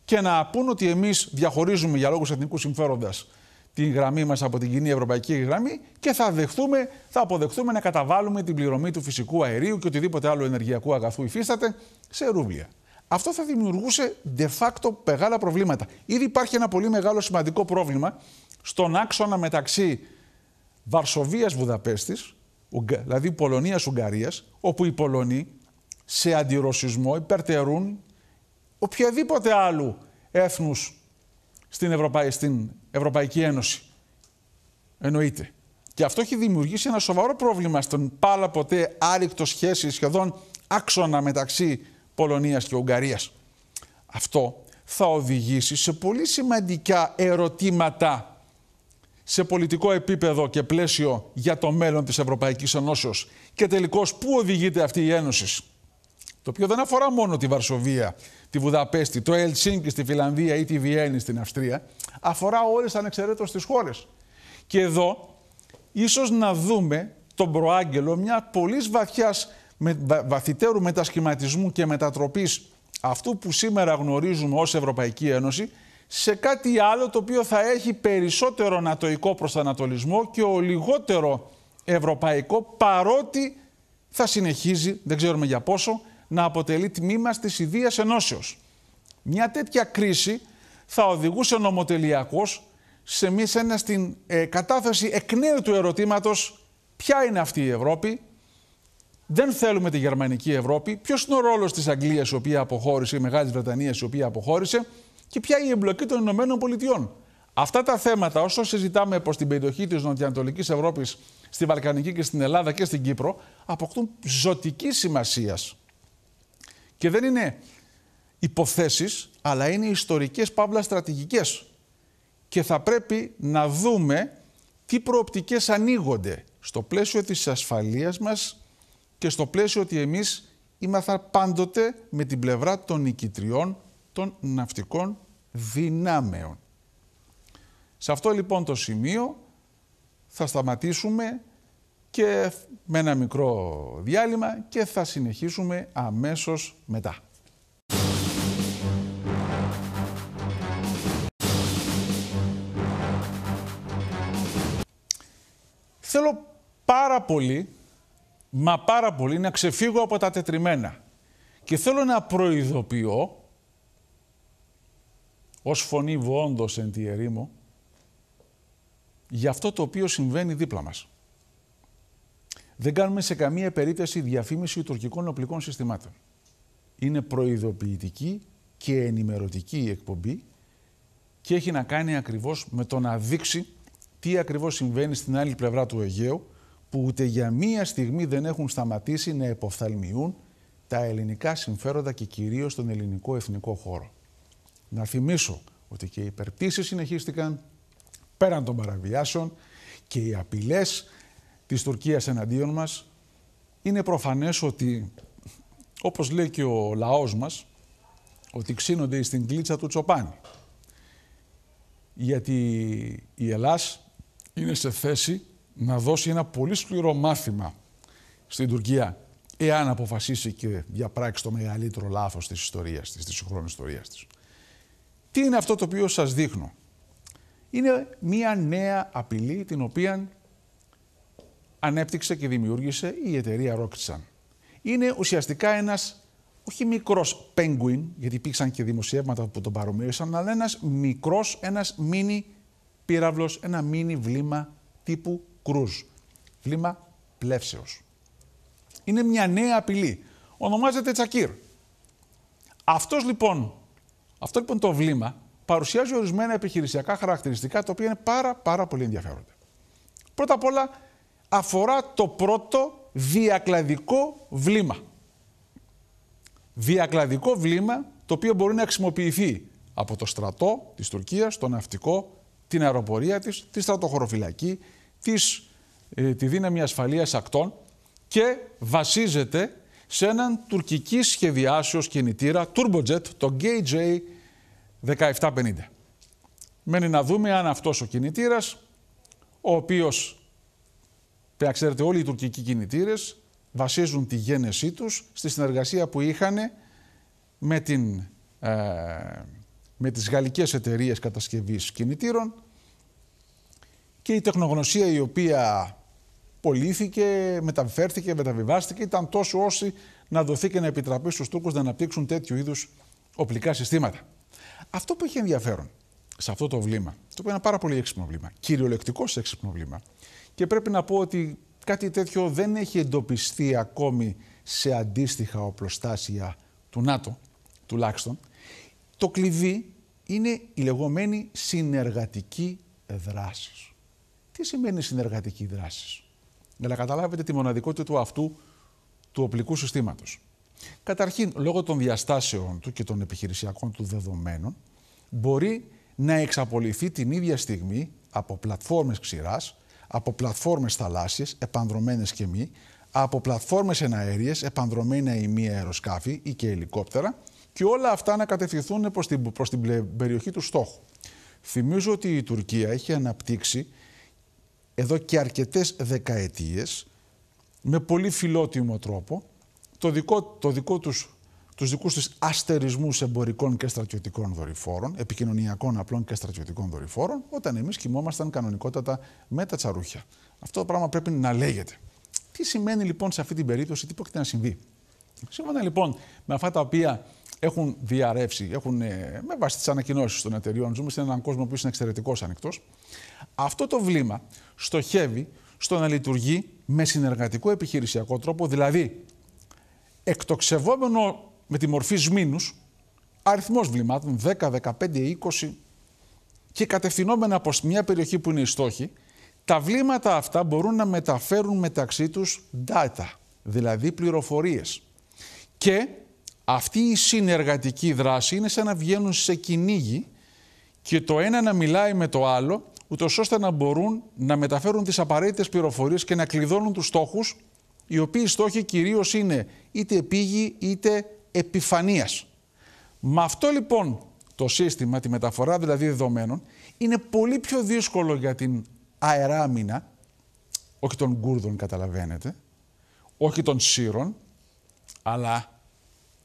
και να πούν ότι εμείς διαχωρίζουμε για λόγους εθνικού συμφέροντας την γραμμή μας από την κοινή ευρωπαϊκή γραμμή και θα, δεχθούμε, θα αποδεχθούμε να καταβάλουμε την πληρωμή του φυσικού αερίου και οτιδήποτε άλλο ενεργειακού αγαθού υφίσταται σε ρούβλια αυτό θα δημιουργούσε de facto μεγάλα προβλήματα. Ήδη υπάρχει ένα πολύ μεγάλο σημαντικό πρόβλημα στον άξονα μεταξύ Βαρσοβίας-Βουδαπέστης, δηλαδή Πολωνίας-Ουγγαρίας, όπου οι Πολωνοί σε αντιρωσισμό υπερτερούν οποιαδήποτε άλλου έθνους στην, στην Ευρωπαϊκή Ένωση. Εννοείται. Και αυτό έχει δημιουργήσει ένα σοβαρό πρόβλημα στον πάλα ποτέ άρρηκτο σχέση σχεδόν άξονα μεταξύ Πολωνίας και Ουγγαρίας. Αυτό θα οδηγήσει σε πολύ σημαντικά ερωτήματα σε πολιτικό επίπεδο και πλαίσιο για το μέλλον της Ευρωπαϊκής Ενώσεως και τελικώς πού οδηγείται αυτή η Ένωση. Το οποίο δεν αφορά μόνο τη Βαρσοβία, τη Βουδαπέστη, το Ελσίνκι στη Φιλανδία ή τη Βιέννη στην Αυστρία. Αφορά όλες ανεξαιρέτως τις χώρες. Και εδώ ίσως να δούμε τον προάγγελο μιας πολύ βαθιάς με βαθυτέρου μετασχηματισμού και μετατροπής αυτού που σήμερα γνωρίζουμε ως Ευρωπαϊκή Ένωση σε κάτι άλλο το οποίο θα έχει περισσότερο νατοϊκό προσανατολισμό και ο λιγότερο ευρωπαϊκό παρότι θα συνεχίζει, δεν ξέρουμε για πόσο, να αποτελεί τμήμα της ιδίας ενώσεως. Μια τέτοια κρίση θα οδηγούσε νομοτελειακώς σε μία στην ε, κατάθεση εκ νέου του ερωτήματος ποια είναι αυτή η Ευρώπη, δεν θέλουμε τη γερμανική Ευρώπη. Ποιος είναι ο ρόλος της Αγγλίας, η οποία αποχώρησε, η Μεγάλη Βρετανία, η οποία αποχώρησε και ποια είναι η εμπλοκή των Ηνωμένων Πολιτειών. Αυτά τα θέματα, όσο συζητάμε προς την περιοχή της Νοτιοανατολικής Ευρώπης, στη Βαλκανική και στην Ελλάδα και στην Κύπρο, αποκτούν ζωτική σημασία. Και δεν είναι υποθέσεις, αλλά είναι ιστορικές παύλα στρατηγικές. Και θα πρέπει να δούμε τι προοπτικές ανοίγονται στο πλαίσιο της ασφαλείας μας και στο πλαίσιο ότι εμείς ήμαθα πάντοτε με την πλευρά των νικητριών των ναυτικών δυνάμεων. Σε αυτό λοιπόν το σημείο θα σταματήσουμε και με ένα μικρό διάλειμμα και θα συνεχίσουμε αμέσως μετά. Θέλω πάρα πολύ μα πάρα πολύ να ξεφύγω από τα τετριμένα. Και θέλω να προειδοποιώ, ως φωνή βόντος εν τη ερήμο, για αυτό το οποίο συμβαίνει δίπλα μας. Δεν κάνουμε σε καμία περίπτωση διαφήμιση τουρκικών οπλικών συστημάτων. Είναι προειδοποιητική και ενημερωτική η εκπομπή και έχει να κάνει ακριβώς με το να δείξει τι ακριβώς συμβαίνει στην άλλη πλευρά του Αιγαίου που ούτε για μία στιγμή δεν έχουν σταματήσει να εποφθαλμιούν τα ελληνικά συμφέροντα και κυρίως τον ελληνικό εθνικό χώρο. Να θυμίσω ότι και οι υπερπτήσεις συνεχίστηκαν πέραν των παραβιάσεων και οι απειλές της Τουρκίας εναντίον μας είναι προφανές ότι, όπως λέει και ο λαός μας, ότι ξύνονται στην κλίτσα του Τσοπάνη. Γιατί η Ελλάς είναι σε θέση να δώσει ένα πολύ σκληρό μάθημα στην Τουρκία εάν αποφασίσει και διαπράξει το μεγαλύτερο λάθος της ιστορίας της, της συγχρόνης ιστορίας της. Τι είναι αυτό το οποίο σας δείχνω. Είναι μία νέα απειλή την οποία ανέπτυξε και δημιούργησε η εταιρεία Ρόκτσαν. Είναι ουσιαστικά ένας, όχι μικρός penguin, γιατί υπήρξαν και δημοσιεύματα που τον παρομοίωσαν, αλλά ένας μικρός, ένας μίνι πύραυλος, ένα μίνι βλήμα τύπου κρούζ. Βλήμα πλεύσεως. Είναι μια νέα απειλή. Ονομάζεται Τσακίρ. Αυτός λοιπόν, αυτό λοιπόν το βλήμα παρουσιάζει ορισμένα επιχειρησιακά χαρακτηριστικά τα οποία είναι πάρα πάρα πολύ ενδιαφέροντα. Πρώτα απ' όλα αφορά το πρώτο διακλαδικό βλήμα. Διακλαδικό βλήμα το οποίο μπορεί να χρησιμοποιηθεί από το στρατό της Τουρκίας, το ναυτικό, την αεροπορία της, τη στρατοχωροφυλακή, της, ε, τη δύναμη ασφαλείας ακτών και βασίζεται σε έναν τουρκική σχεδιάσεως κινητήρα turbojet, το GJ 1750. Μένει να δούμε αν αυτός ο κινητήρας, ο οποίος, πια ξέρετε όλοι οι τουρκικοί κινητήρες, βασίζουν τη γένεσή τους στη συνεργασία που είχαν με, την, ε, με τις γαλλικές εταιρείες κατασκευής κινητήρων και η τεχνογνωσία η οποία πολίθηκε, μεταφέρθηκε, μεταβιβάστηκε, ήταν τόσο ώστε να δοθεί και να επιτραπεί στους Τούρκους να αναπτύξουν τέτοιου είδους οπλικά συστήματα. Αυτό που έχει ενδιαφέρον σε αυτό το βλήμα, το οποίο είναι ένα πάρα πολύ έξυπνο βλήμα, κυριολεκτικό έξυπνο βλήμα, και πρέπει να πω ότι κάτι τέτοιο δεν έχει εντοπιστεί ακόμη σε αντίστοιχα οπλοστάσια του ΝΑΤΟ, τουλάχιστον, το κλειδί είναι η λεγόμενη συνεργατική δράση. Τι σημαίνει συνεργατική δράση, για να καταλάβετε τη μοναδικότητα του αυτού του οπλικού συστήματος. Καταρχήν, λόγω των διαστάσεων του και των επιχειρησιακών του δεδομένων, μπορεί να εξαπολυθεί την ίδια στιγμή από πλατφόρμες ξηράς, από πλατφόρμες θαλάσσιες, επανδρομένες και μη, από πλατφόρμες εναέριες, επανδρομένα ή μη αεροσκάφη ή και ελικόπτερα, και όλα αυτά να κατευθυνθούν προς την, την περιοχή του στόχου. Θυμίζω ότι η Τουρκία έχει αναπτύξει εδώ και αρκετές δεκαετίες με πολύ φιλότιμο τρόπο το δικό, το δικό τους, τους δικούς τους αστερισμούς εμπορικών και στρατιωτικών δορυφόρων, επικοινωνιακών απλών και στρατιωτικών δορυφόρων, όταν εμείς κοιμόμασταν κανονικότατα με τα τσαρούχια. Αυτό το πράγμα πρέπει να λέγεται. Τι σημαίνει λοιπόν σε αυτή την περίπτωση, τι πρόκειται να συμβεί. Σύμφωνα λοιπόν με αυτά τα οποία έχουν διαρρεύσει, έχουν, ε, με βάση τις ανακοινώσεις των εταιριών, ζούμε σε έναν κόσμο που είναι εξαιρετικός ανοιχτός. Αυτό το βλήμα στοχεύει στο να λειτουργεί με συνεργατικό επιχειρησιακό τρόπο, δηλαδή εκτοξευόμενο με τη μορφή σμήνους, αριθμός βλημάτων 10, 15, 20 και κατευθυνόμενα από μια περιοχή που είναι η στόχη, τα βλήματα αυτά μπορούν να μεταφέρουν μεταξύ τους data, δηλαδή πληροφορίες. Και αυτή η συνεργατική δράση είναι σαν να βγαίνουν σε κυνήγι και το ένα να μιλάει με το άλλο, ούτως ώστε να μπορούν να μεταφέρουν τις απαραίτητες πληροφορίες και να κλειδώνουν τους στόχους, οι οποίοι στόχοι κυρίως είναι είτε επίγη είτε επιφανίας. Με αυτό λοιπόν το σύστημα, τη μεταφορά δηλαδή δεδομένων, είναι πολύ πιο δύσκολο για την αεράμινα, όχι των Γκούρδων καταλαβαίνετε, όχι των Σύρων, αλλά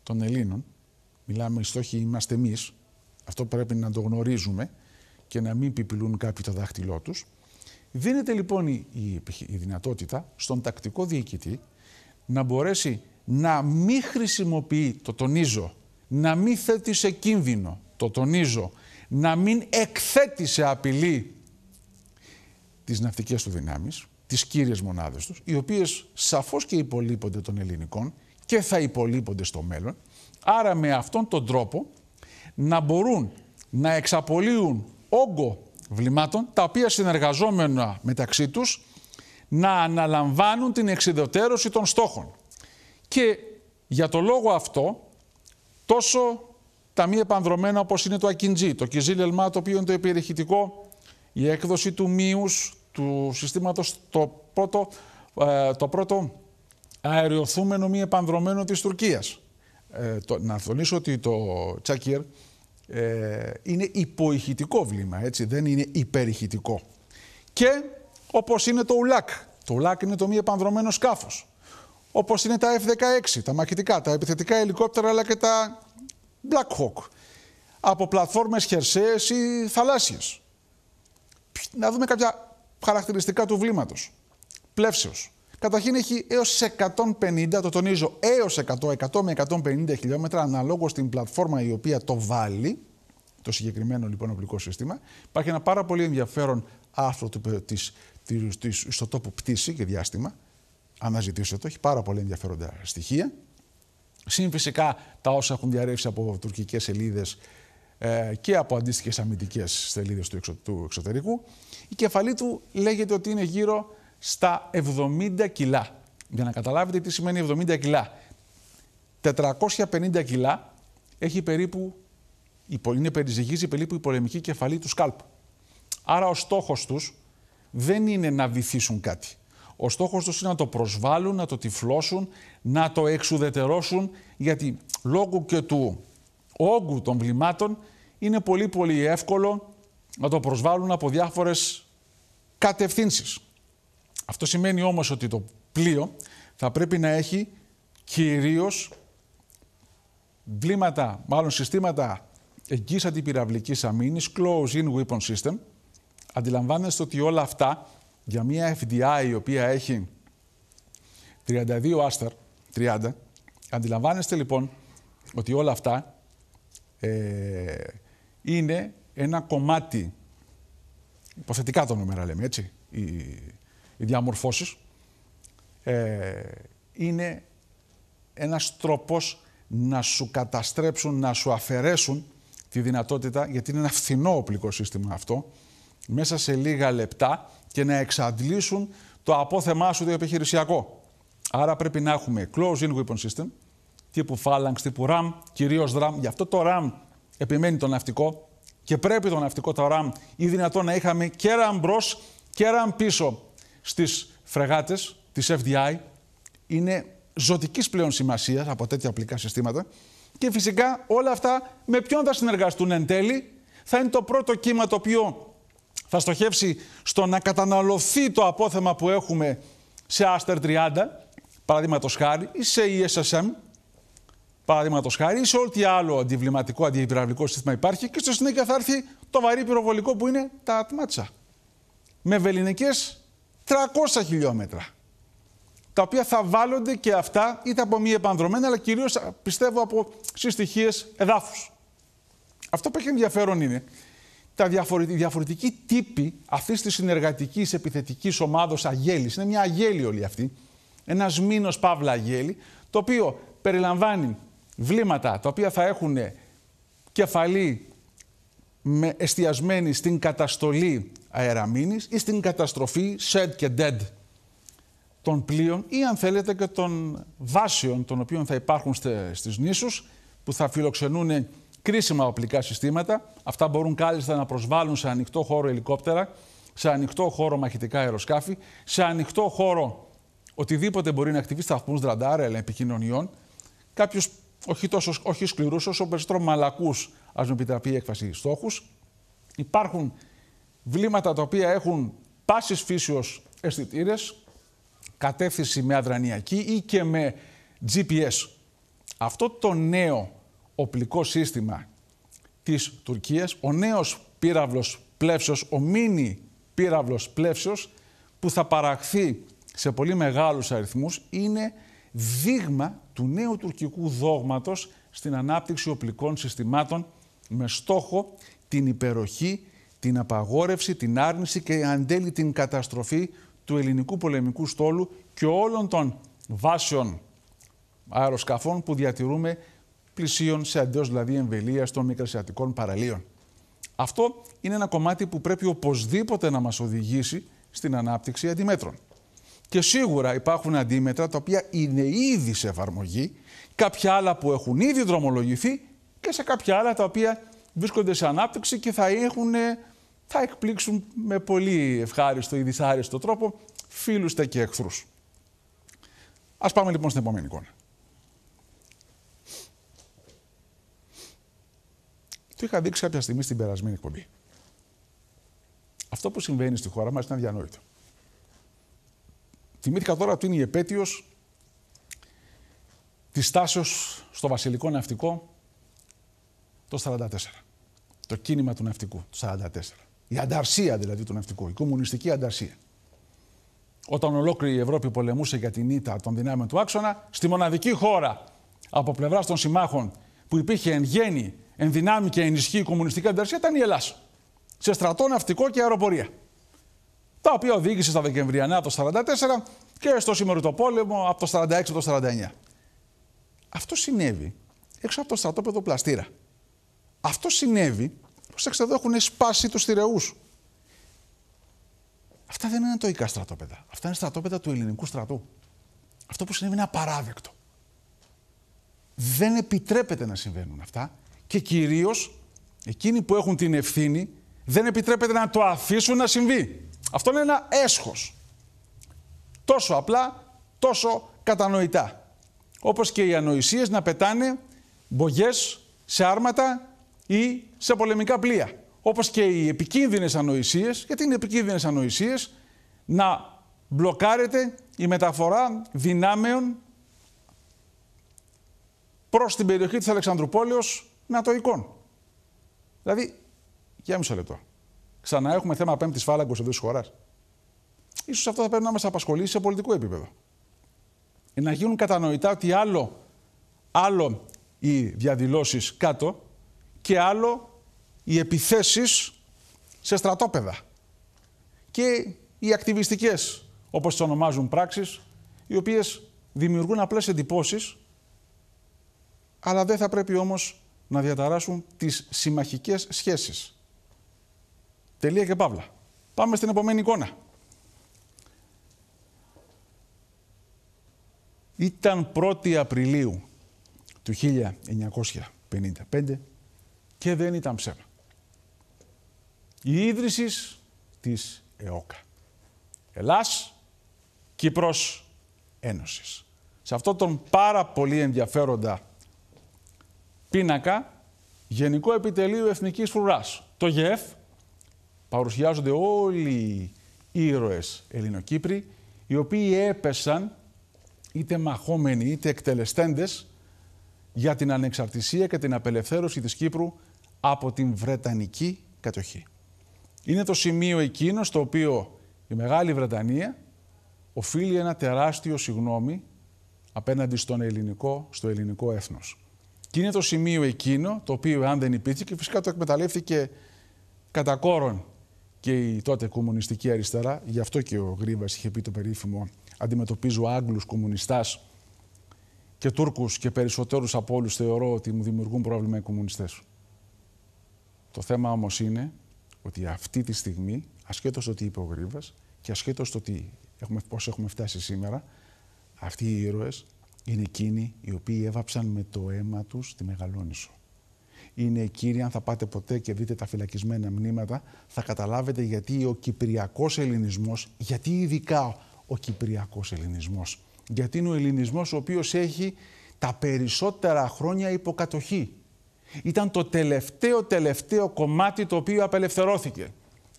των Ελλήνων, μιλάμε οι στόχοι είμαστε εμείς, αυτό πρέπει να το γνωρίζουμε και να μην πιπηλούν κάποιοι το δάχτυλό τους. Δίνεται λοιπόν η, η, δυνατότητα στον τακτικό διοικητή να μπορέσει να μην χρησιμοποιεί, το τονίζω, να μην θέτει σε κίνδυνο, το τονίζω, να μην εκθέτει σε απειλή τις ναυτικές του δυνάμεις, τις κύριες μονάδες τους, οι οποίες σαφώς και υπολείπονται των ελληνικών και θα υπολείπονται στο μέλλον. Άρα με αυτόν τον τρόπο να μπορούν να εξαπολύουν όγκο βλημάτων, τα οποία συνεργαζόμενα μεταξύ τους να αναλαμβάνουν την εξειδωτέρωση των στόχων. Και για το λόγο αυτό, τόσο τα μη επανδρομένα όπως είναι το Ακιντζή, το Κιζίλελμα, το οποίο είναι το επιρρηχητικό η έκδοση του μίους, του συστήματος, το πρώτο, ε, το πρώτο αεριοθούμενο μη επανδρομένο της Τουρκίας. Ε, να τονίσω ότι το Τσάκιερ ε, είναι υποηχητικό βλήμα, έτσι, δεν είναι υπερηχητικό. Και όπως είναι το ουλάκ. Το ουλάκ είναι το μη επανδρομένο σκάφος. Όπως είναι τα F-16, τα μαχητικά, τα επιθετικά ελικόπτερα αλλά και τα Black Hawk. Από πλατφόρμες χερσαίες ή θαλάσσιες. Να δούμε κάποια χαρακτηριστικά του βλήματος. Πλεύσεως, Καταρχήν έχει έως 150, το τονίζω έως 100, 100 με 150 χιλιόμετρα αναλόγως στην πλατφόρμα η οποία το βάλει, το συγκεκριμένο λοιπόν οπλικό σύστημα. Υπάρχει ένα πάρα πολύ ενδιαφέρον άρθρο της, της, της, στο τόπο πτήση και διάστημα. Αναζητήστε το, έχει πάρα πολύ ενδιαφέροντα στοιχεία. Συν τα όσα έχουν διαρρεύσει από τουρκικές σελίδες ε, και από αντίστοιχες αμυντικές σελίδες του, του εξωτερικού. Η κεφαλή του λέγεται ότι είναι γύρω στα 70 κιλά. Για να καταλάβετε τι σημαίνει 70 κιλά. 450 κιλά έχει περίπου, είναι περιζυγίζει περίπου η πολεμική κεφαλή του σκάλπου. Άρα ο στόχος τους δεν είναι να βυθίσουν κάτι. Ο στόχος τους είναι να το προσβάλλουν, να το τυφλώσουν, να το εξουδετερώσουν, γιατί λόγω και του όγκου των βλημάτων είναι πολύ πολύ εύκολο να το προσβάλλουν από διάφορες κατευθύνσεις. Αυτό σημαίνει όμως ότι το πλοίο θα πρέπει να έχει κυρίως βλήματα, μάλλον συστήματα εγγύης αντιπυραυλικής αμήνης, close-in weapon system. Αντιλαμβάνεστε ότι όλα αυτά για μια FDI η οποία έχει 32 άστερ, 30, αντιλαμβάνεστε λοιπόν ότι όλα αυτά ε, είναι ένα κομμάτι, υποθετικά το νούμερα λέμε, έτσι, η, οι διαμορφώσεις, ε, είναι ένας τρόπος να σου καταστρέψουν, να σου αφαιρέσουν τη δυνατότητα, γιατί είναι ένα φθηνό οπλικό σύστημα αυτό, μέσα σε λίγα λεπτά και να εξαντλήσουν το απόθεμά σου το επιχειρησιακό. Άρα πρέπει να έχουμε close-in weapon system, τύπου Phalanx, τύπου RAM, κυρίως RAM. Γι' αυτό το RAM επιμένει το ναυτικό και πρέπει το ναυτικό το RAM ή δυνατόν να είχαμε και RAM μπρος και RAM πίσω στις φρεγάτες της FDI είναι ζωτικής πλέον σημασίας από τέτοια απλικά συστήματα. Και φυσικά όλα αυτά με ποιον θα συνεργαστούν εν τέλει. Θα είναι το πρώτο κύμα το οποίο θα στοχεύσει στο να καταναλωθεί το απόθεμα που έχουμε σε Aster 30, παραδείγματος χάρη, ή σε ESSM, παραδείγματος χάρη, ή σε ό,τι άλλο αντιβληματικό, αντιπυραυλικό σύστημα υπάρχει. Και στο συνέχεια θα έρθει το βαρύ πυροβολικό που είναι τα ατμάτσα. Με βεληνικές 300 χιλιόμετρα. Τα οποία θα βάλλονται και αυτά είτε από μη επανδρομένα, αλλά κυρίως πιστεύω από συστοιχίες εδάφους. Αυτό που έχει ενδιαφέρον είναι τα διαφορετικοί τύποι αυτής της συνεργατικής επιθετικής ομάδος Αγέλης. Είναι μια Αγέλη όλη αυτή. Ένας μήνος παύλα Αγέλη, το οποίο περιλαμβάνει βλήματα τα οποία θα έχουν κεφαλή με εστιασμένη στην καταστολή αεραμίνης ή στην καταστροφή shed και dead των πλοίων ή αν θέλετε και των βάσεων των οποίων θα υπάρχουν στις νήσους που θα φιλοξενούν κρίσιμα οπλικά συστήματα. Αυτά μπορούν κάλλιστα να προσβάλλουν σε ανοιχτό χώρο ελικόπτερα, σε ανοιχτό χώρο μαχητικά αεροσκάφη, σε ανοιχτό χώρο οτιδήποτε μπορεί να χτυπήσει σταθμούς ραντάρ, αλλά επικοινωνιών. Κάποιου όχι, τόσο, όχι σκληρούς όσο περισσότερο μαλακούς, ας μου επιτραπεί η έκφαση στόχους. Υπάρχουν βλήματα τα οποία έχουν πάσης φύσεως αισθητήρες, κατεύθυνση με αδρανιακή ή και με GPS. Αυτό το νέο οπλικό σύστημα της Τουρκίας, ο νέος πύραυλος πλεύσεως, ο μίνι πύραυλος πλεύσεως που θα παραχθεί σε πολύ μεγάλους αριθμούς είναι δείγμα του νέου τουρκικού δόγματος στην ανάπτυξη οπλικών συστημάτων με στόχο την υπεροχή την απαγόρευση, την άρνηση και αν τέλει την καταστροφή του ελληνικού πολεμικού στόλου και όλων των βάσεων αεροσκαφών που διατηρούμε πλησίων σε αντίο, δηλαδή εμβελίας των μικρασιατικών παραλίων. Αυτό είναι ένα κομμάτι που πρέπει οπωσδήποτε να μας οδηγήσει στην ανάπτυξη αντιμέτρων. Και σίγουρα υπάρχουν αντίμετρα τα οποία είναι ήδη σε εφαρμογή, κάποια άλλα που έχουν ήδη δρομολογηθεί και σε κάποια άλλα τα οποία βρίσκονται σε ανάπτυξη και θα έχουν θα εκπλήξουν με πολύ ευχάριστο ή δυσάριστο τρόπο φίλους τα και εχθρούς. Ας πάμε λοιπόν στην επόμενη εικόνα. Το είχα δείξει κάποια στιγμή στην περασμένη εκπομπή. Αυτό που συμβαίνει στη χώρα μας είναι αδιανόητο. Θυμήθηκα τώρα ότι είναι η επέτειος της στάσεως στο βασιλικό ναυτικό το 44. Το κίνημα του ναυτικού το 44. Η ανταρσία δηλαδή του ναυτικού, η κομμουνιστική ανταρσία. Όταν ολόκληρη η Ευρώπη πολεμούσε για την ήττα των δυνάμεων του άξονα, στη μοναδική χώρα από πλευράς των συμμάχων που υπήρχε εν γέννη, εν δυνάμει και ενισχύει η κομμουνιστική ανταρσία ήταν η Ελλάδα. Σε στρατό, ναυτικό και αεροπορία. Τα οποία οδήγησε στα Δεκεμβριανά το 1944 και στο το πόλεμο από το 1946 το 1949. Αυτό συνέβη έξω από το στρατόπεδο Πλαστήρα. Αυτό συνέβη Προσέξτε εδώ, έχουν σπάσει τους θηρεούς. Αυτά δεν είναι τοϊκά στρατόπεδα. Αυτά είναι στρατόπεδα του ελληνικού στρατού. Αυτό που συνέβη είναι απαράδεκτο. Δεν επιτρέπεται να συμβαίνουν αυτά και κυρίως εκείνοι που έχουν την ευθύνη δεν επιτρέπεται να το αφήσουν να συμβεί. Αυτό είναι ένα έσχος. Τόσο απλά, τόσο κατανοητά. Όπως και οι ανοησίες να πετάνε μπογιές σε άρματα ή σε πολεμικά πλοία. Όπως και οι επικίνδυνες ανοησίες, γιατί είναι επικίνδυνες ανοησίες, να μπλοκάρεται η μεταφορά δυνάμεων προς την περιοχή της Αλεξανδρουπόλεως νατοικών. Δηλαδή, για μισό λεπτό. Ξανά θέμα πέμπτης φάλαγκο εδώ της χώρας. σω αυτό θα πρέπει να μας απασχολήσει σε πολιτικό επίπεδο. Να γίνουν κατανοητά ότι άλλο, άλλο οι διαδηλώσεις κάτω και άλλο οι επιθέσεις σε στρατόπεδα και οι ακτιβιστικές, όπως τις ονομάζουν πράξεις, οι οποίες δημιουργούν απλές εντυπώσεις, αλλά δεν θα πρέπει όμως να διαταράσουν τις συμμαχικές σχέσεις. Τελεία και παύλα. Πάμε στην επόμενη εικόνα. Ήταν 1η Απριλίου του 1955 και δεν ήταν ψέμα. Η ίδρυσης της ΕΟΚΑ. Ελλάς, Κύπρος, Ένωσης. Σε αυτόν τον πάρα πολύ ενδιαφέροντα πίνακα, Γενικό Επιτελείο Εθνικής Φρουράς, το ΓΕΦ, παρουσιάζονται όλοι οι ήρωες Ελληνοκύπροι, οι οποίοι έπεσαν είτε μαχόμενοι είτε εκτελεστέντες για την ανεξαρτησία και την απελευθέρωση της Κύπρου από την Βρετανική κατοχή. Είναι το σημείο εκείνο στο οποίο η Μεγάλη Βρετανία οφείλει ένα τεράστιο συγνώμη απέναντι στον ελληνικό, στο ελληνικό έθνος. Και είναι το σημείο εκείνο το οποίο αν δεν υπήρχε και φυσικά το εκμεταλλεύτηκε κατά κόρον και η τότε κομμουνιστική αριστερά, γι' αυτό και ο Γρίβας είχε πει το περίφημο «Αντιμετωπίζω Άγγλους κομμουνιστάς και Τούρκους και περισσότερους από όλους θεωρώ ότι μου δημιουργούν πρόβλημα οι κομμουνιστές». Το θέμα όμως είναι ότι αυτή τη στιγμή, ασχέτως το τι είπε ο Γρίβας και ασχέτως το τι, έχουμε, πώς έχουμε φτάσει σήμερα, αυτοί οι ήρωες είναι εκείνοι οι οποίοι έβαψαν με το αίμα τους τη Μεγαλόνισο. Είναι εκείνοι, αν θα πάτε ποτέ και δείτε τα φυλακισμένα μνήματα, θα καταλάβετε γιατί ο Κυπριακός Ελληνισμός, γιατί ειδικά ο Κυπριακός Ελληνισμός. Γιατί είναι ο Ελληνισμός ο οποίος έχει τα περισσότερα χρόνια υποκατοχή. Ήταν το τελευταίο τελευταίο κομμάτι το οποίο απελευθερώθηκε.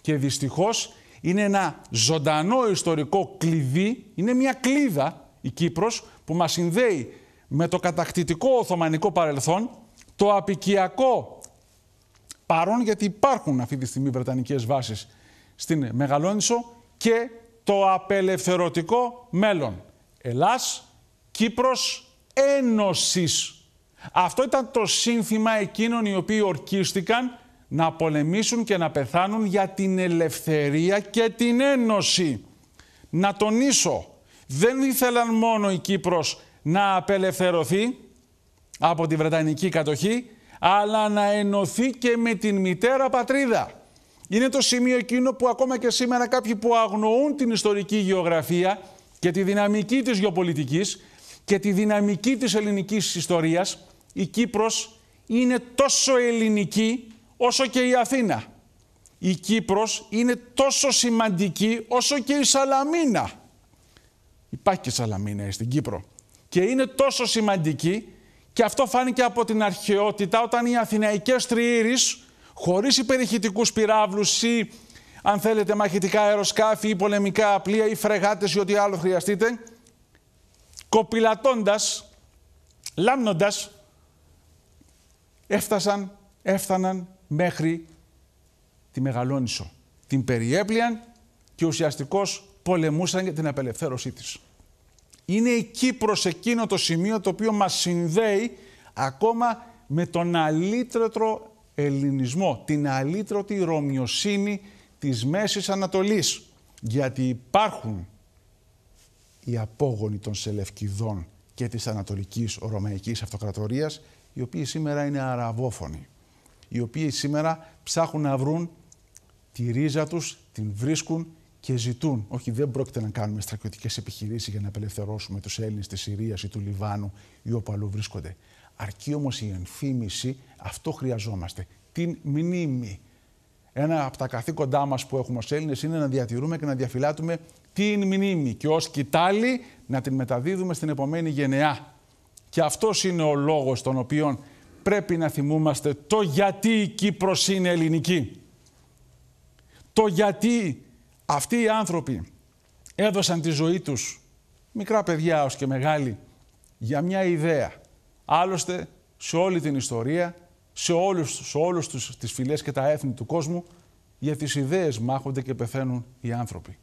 Και δυστυχώς είναι ένα ζωντανό ιστορικό κλειδί, είναι μια κλίδα η Κύπρος που μας συνδέει με το κατακτητικό Οθωμανικό παρελθόν, το απικιακό παρόν, γιατί υπάρχουν αυτή τη στιγμή βρετανικές βάσεις στην Μεγαλόνισο και το απελευθερωτικό μέλλον. Ελλάς, Κύπρος, Ένωσης αυτό ήταν το σύνθημα εκείνων οι οποίοι ορκίστηκαν να πολεμήσουν και να πεθάνουν για την ελευθερία και την ένωση. Να τονίσω, δεν ήθελαν μόνο η Κύπρος να απελευθερωθεί από τη Βρετανική κατοχή, αλλά να ενωθεί και με την μητέρα πατρίδα. Είναι το σημείο εκείνο που ακόμα και σήμερα κάποιοι που αγνοούν την ιστορική γεωγραφία και τη δυναμική της γεωπολιτικής και τη δυναμική της ελληνικής ιστορίας η Κύπρος είναι τόσο ελληνική όσο και η Αθήνα. Η Κύπρος είναι τόσο σημαντική όσο και η Σαλαμίνα. Υπάρχει και Σαλαμίνα στην Κύπρο. Και είναι τόσο σημαντική και αυτό φάνηκε από την αρχαιότητα όταν οι Αθηναϊκές τριήρεις χωρίς υπερηχητικούς πυράβλους ή αν θέλετε μαχητικά αεροσκάφη ή πολεμικά πλοία ή φρεγάτες ή ό,τι άλλο χρειαστείτε κοπηλατώντας, λάμνοντας έφτασαν, έφταναν μέχρι τη Μεγαλόνισο. Την περιέπλυαν και ουσιαστικώς πολεμούσαν για την απελευθέρωσή της. Είναι η Κύπρος εκείνο το σημείο το οποίο μας συνδέει ακόμα με τον αλήτρωτο ελληνισμό, την αλήτρωτη ρωμιοσύνη της Μέσης Ανατολής. Γιατί υπάρχουν οι απόγονοι των Σελευκηδών και της Ανατολικής Ρωμαϊκής Αυτοκρατορίας οι οποίοι σήμερα είναι αραβόφωνοι, οι οποίοι σήμερα ψάχνουν να βρουν τη ρίζα τους, την βρίσκουν και ζητούν. Όχι, δεν πρόκειται να κάνουμε στρατιωτικές επιχειρήσεις για να απελευθερώσουμε τους Έλληνες της Συρίας ή του Λιβάνου ή όπου αλλού βρίσκονται. Αρκεί όμως η ενθύμηση, αυτό χρειαζόμαστε, την μνήμη. Ένα από τα καθήκοντά μας που έχουμε ως Έλληνες είναι να διατηρούμε και να διαφυλάτουμε την μνήμη και ως κοιτάλι να την μεταδίδουμε στην επομένη γενεά. Και αυτός είναι ο λόγος τον οποίο πρέπει να θυμούμαστε το γιατί η Κύπρος είναι ελληνική. Το γιατί αυτοί οι άνθρωποι έδωσαν τη ζωή τους, μικρά παιδιά ως και μεγάλοι, για μια ιδέα. Άλλωστε, σε όλη την ιστορία, σε όλους, σε όλους τους, τις φυλές και τα έθνη του κόσμου, για τις ιδέες μάχονται και πεθαίνουν οι άνθρωποι.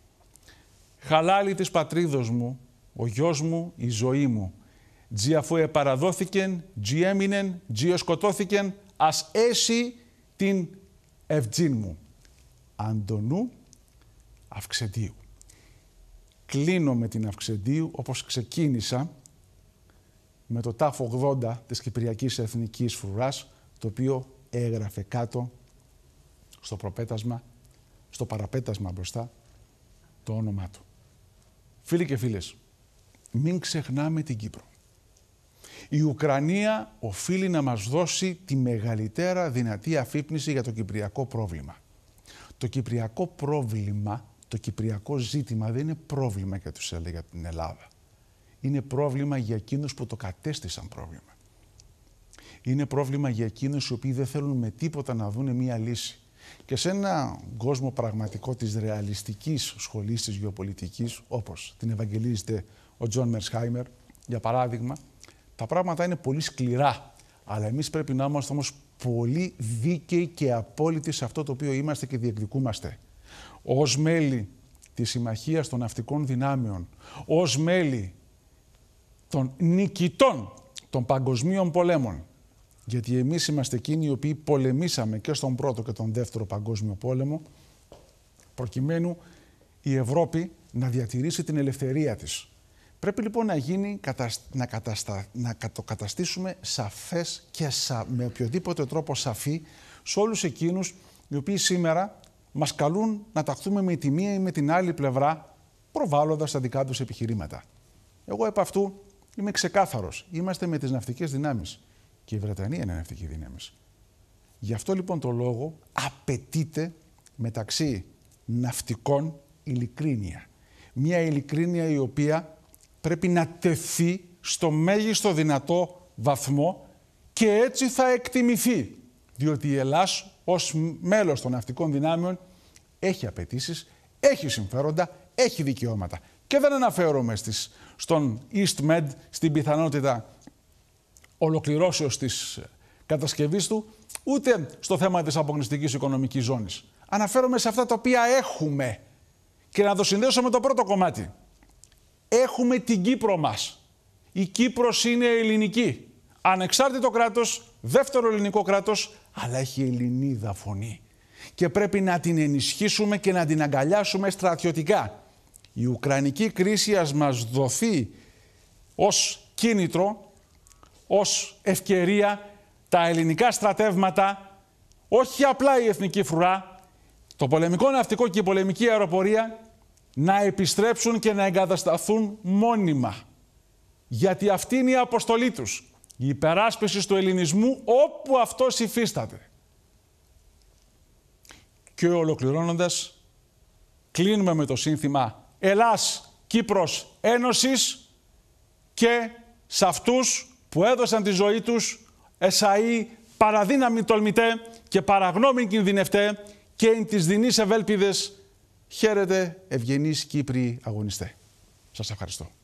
«Χαλάλη της πατρίδος μου, ο γιος μου, η ζωή μου, Τζι αφού επαραδόθηκεν, τζι έμεινεν, τζι ας έσει την ευτζήν μου. Αντωνού Αυξεντίου. Κλείνω με την Αυξεντίου όπως ξεκίνησα με το τάφο 80 της Κυπριακής Εθνικής Φρουράς, το οποίο έγραφε κάτω στο προπέτασμα, στο παραπέτασμα μπροστά, το όνομά του. Φίλοι και φίλες, μην ξεχνάμε την Κύπρο. Η Ουκρανία οφείλει να μας δώσει τη μεγαλύτερα δυνατή αφύπνιση για το κυπριακό πρόβλημα. Το κυπριακό πρόβλημα, το κυπριακό ζήτημα δεν είναι πρόβλημα για τους για την Ελλάδα. Είναι πρόβλημα για εκείνους που το κατέστησαν πρόβλημα. Είναι πρόβλημα για εκείνους οι οποίοι δεν θέλουν με τίποτα να δουν μία λύση. Και σε ένα κόσμο πραγματικό της ρεαλιστικής σχολής της γεωπολιτικής, όπως την ευαγγελίζεται ο Τζον Μερσχάιμερ, για παράδειγμα, τα πράγματα είναι πολύ σκληρά. Αλλά εμείς πρέπει να είμαστε όμως πολύ δίκαιοι και απόλυτοι σε αυτό το οποίο είμαστε και διεκδικούμαστε. Ως μέλη της Συμμαχίας των Ναυτικών Δυνάμεων, ως μέλη των νικητών των παγκοσμίων πολέμων. Γιατί εμείς είμαστε εκείνοι οι οποίοι πολεμήσαμε και στον πρώτο και τον δεύτερο παγκόσμιο πόλεμο, προκειμένου η Ευρώπη να διατηρήσει την ελευθερία της. Πρέπει λοιπόν να γίνει, να, να το καταστήσουμε σαφές και σα, με οποιοδήποτε τρόπο σαφή σε όλους εκείνους οι οποίοι σήμερα μας καλούν να ταχθούμε με τη μία ή με την άλλη πλευρά προβάλλοντας τα δικά τους επιχειρήματα. Εγώ επ' αυτού είμαι ξεκάθαρος. Είμαστε με τις ναυτικές δυνάμεις και η Βρετανία είναι ναυτική δύναμη. Γι' αυτό λοιπόν το λόγο απαιτείται μεταξύ ναυτικών ειλικρίνεια. Μια ειλικρίνεια η οποία πρέπει να τεθεί στο μέγιστο δυνατό βαθμό και έτσι θα εκτιμηθεί. Διότι η Ελλάς ως μέλος των ναυτικών δυνάμεων έχει απαιτήσεις, έχει συμφέροντα, έχει δικαιώματα. Και δεν αναφέρομαι στις, στον EastMed, στην πιθανότητα ολοκληρώσεως της κατασκευής του, ούτε στο θέμα της απογνωστικής οικονομικής ζώνης. Αναφέρομαι σε αυτά τα οποία έχουμε και να το συνδέσω με το πρώτο κομμάτι έχουμε την Κύπρο μας. Η Κύπρος είναι ελληνική. Ανεξάρτητο κράτος, δεύτερο ελληνικό κράτος, αλλά έχει ελληνίδα φωνή. Και πρέπει να την ενισχύσουμε και να την αγκαλιάσουμε στρατιωτικά. Η Ουκρανική κρίση ας μας δοθεί ως κίνητρο, ως ευκαιρία τα ελληνικά στρατεύματα, όχι απλά η εθνική φρουρά, το πολεμικό ναυτικό και η πολεμική αεροπορία να επιστρέψουν και να εγκατασταθούν μόνιμα. Γιατί αυτή είναι η αποστολή τους. Η υπεράσπιση του ελληνισμού όπου αυτός υφίσταται. Και ολοκληρώνοντας, κλείνουμε με το σύνθημα «Ελλάς, Κύπρος, Ένωσης» και σε αυτούς που έδωσαν τη ζωή τους εσαΐ παραδύναμη τολμητέ και παραγνώμη κινδυνευτέ και εν τις δεινείς ευέλπιδες Χαίρετε ευγενείς Κύπροι αγωνιστέ. Σας ευχαριστώ.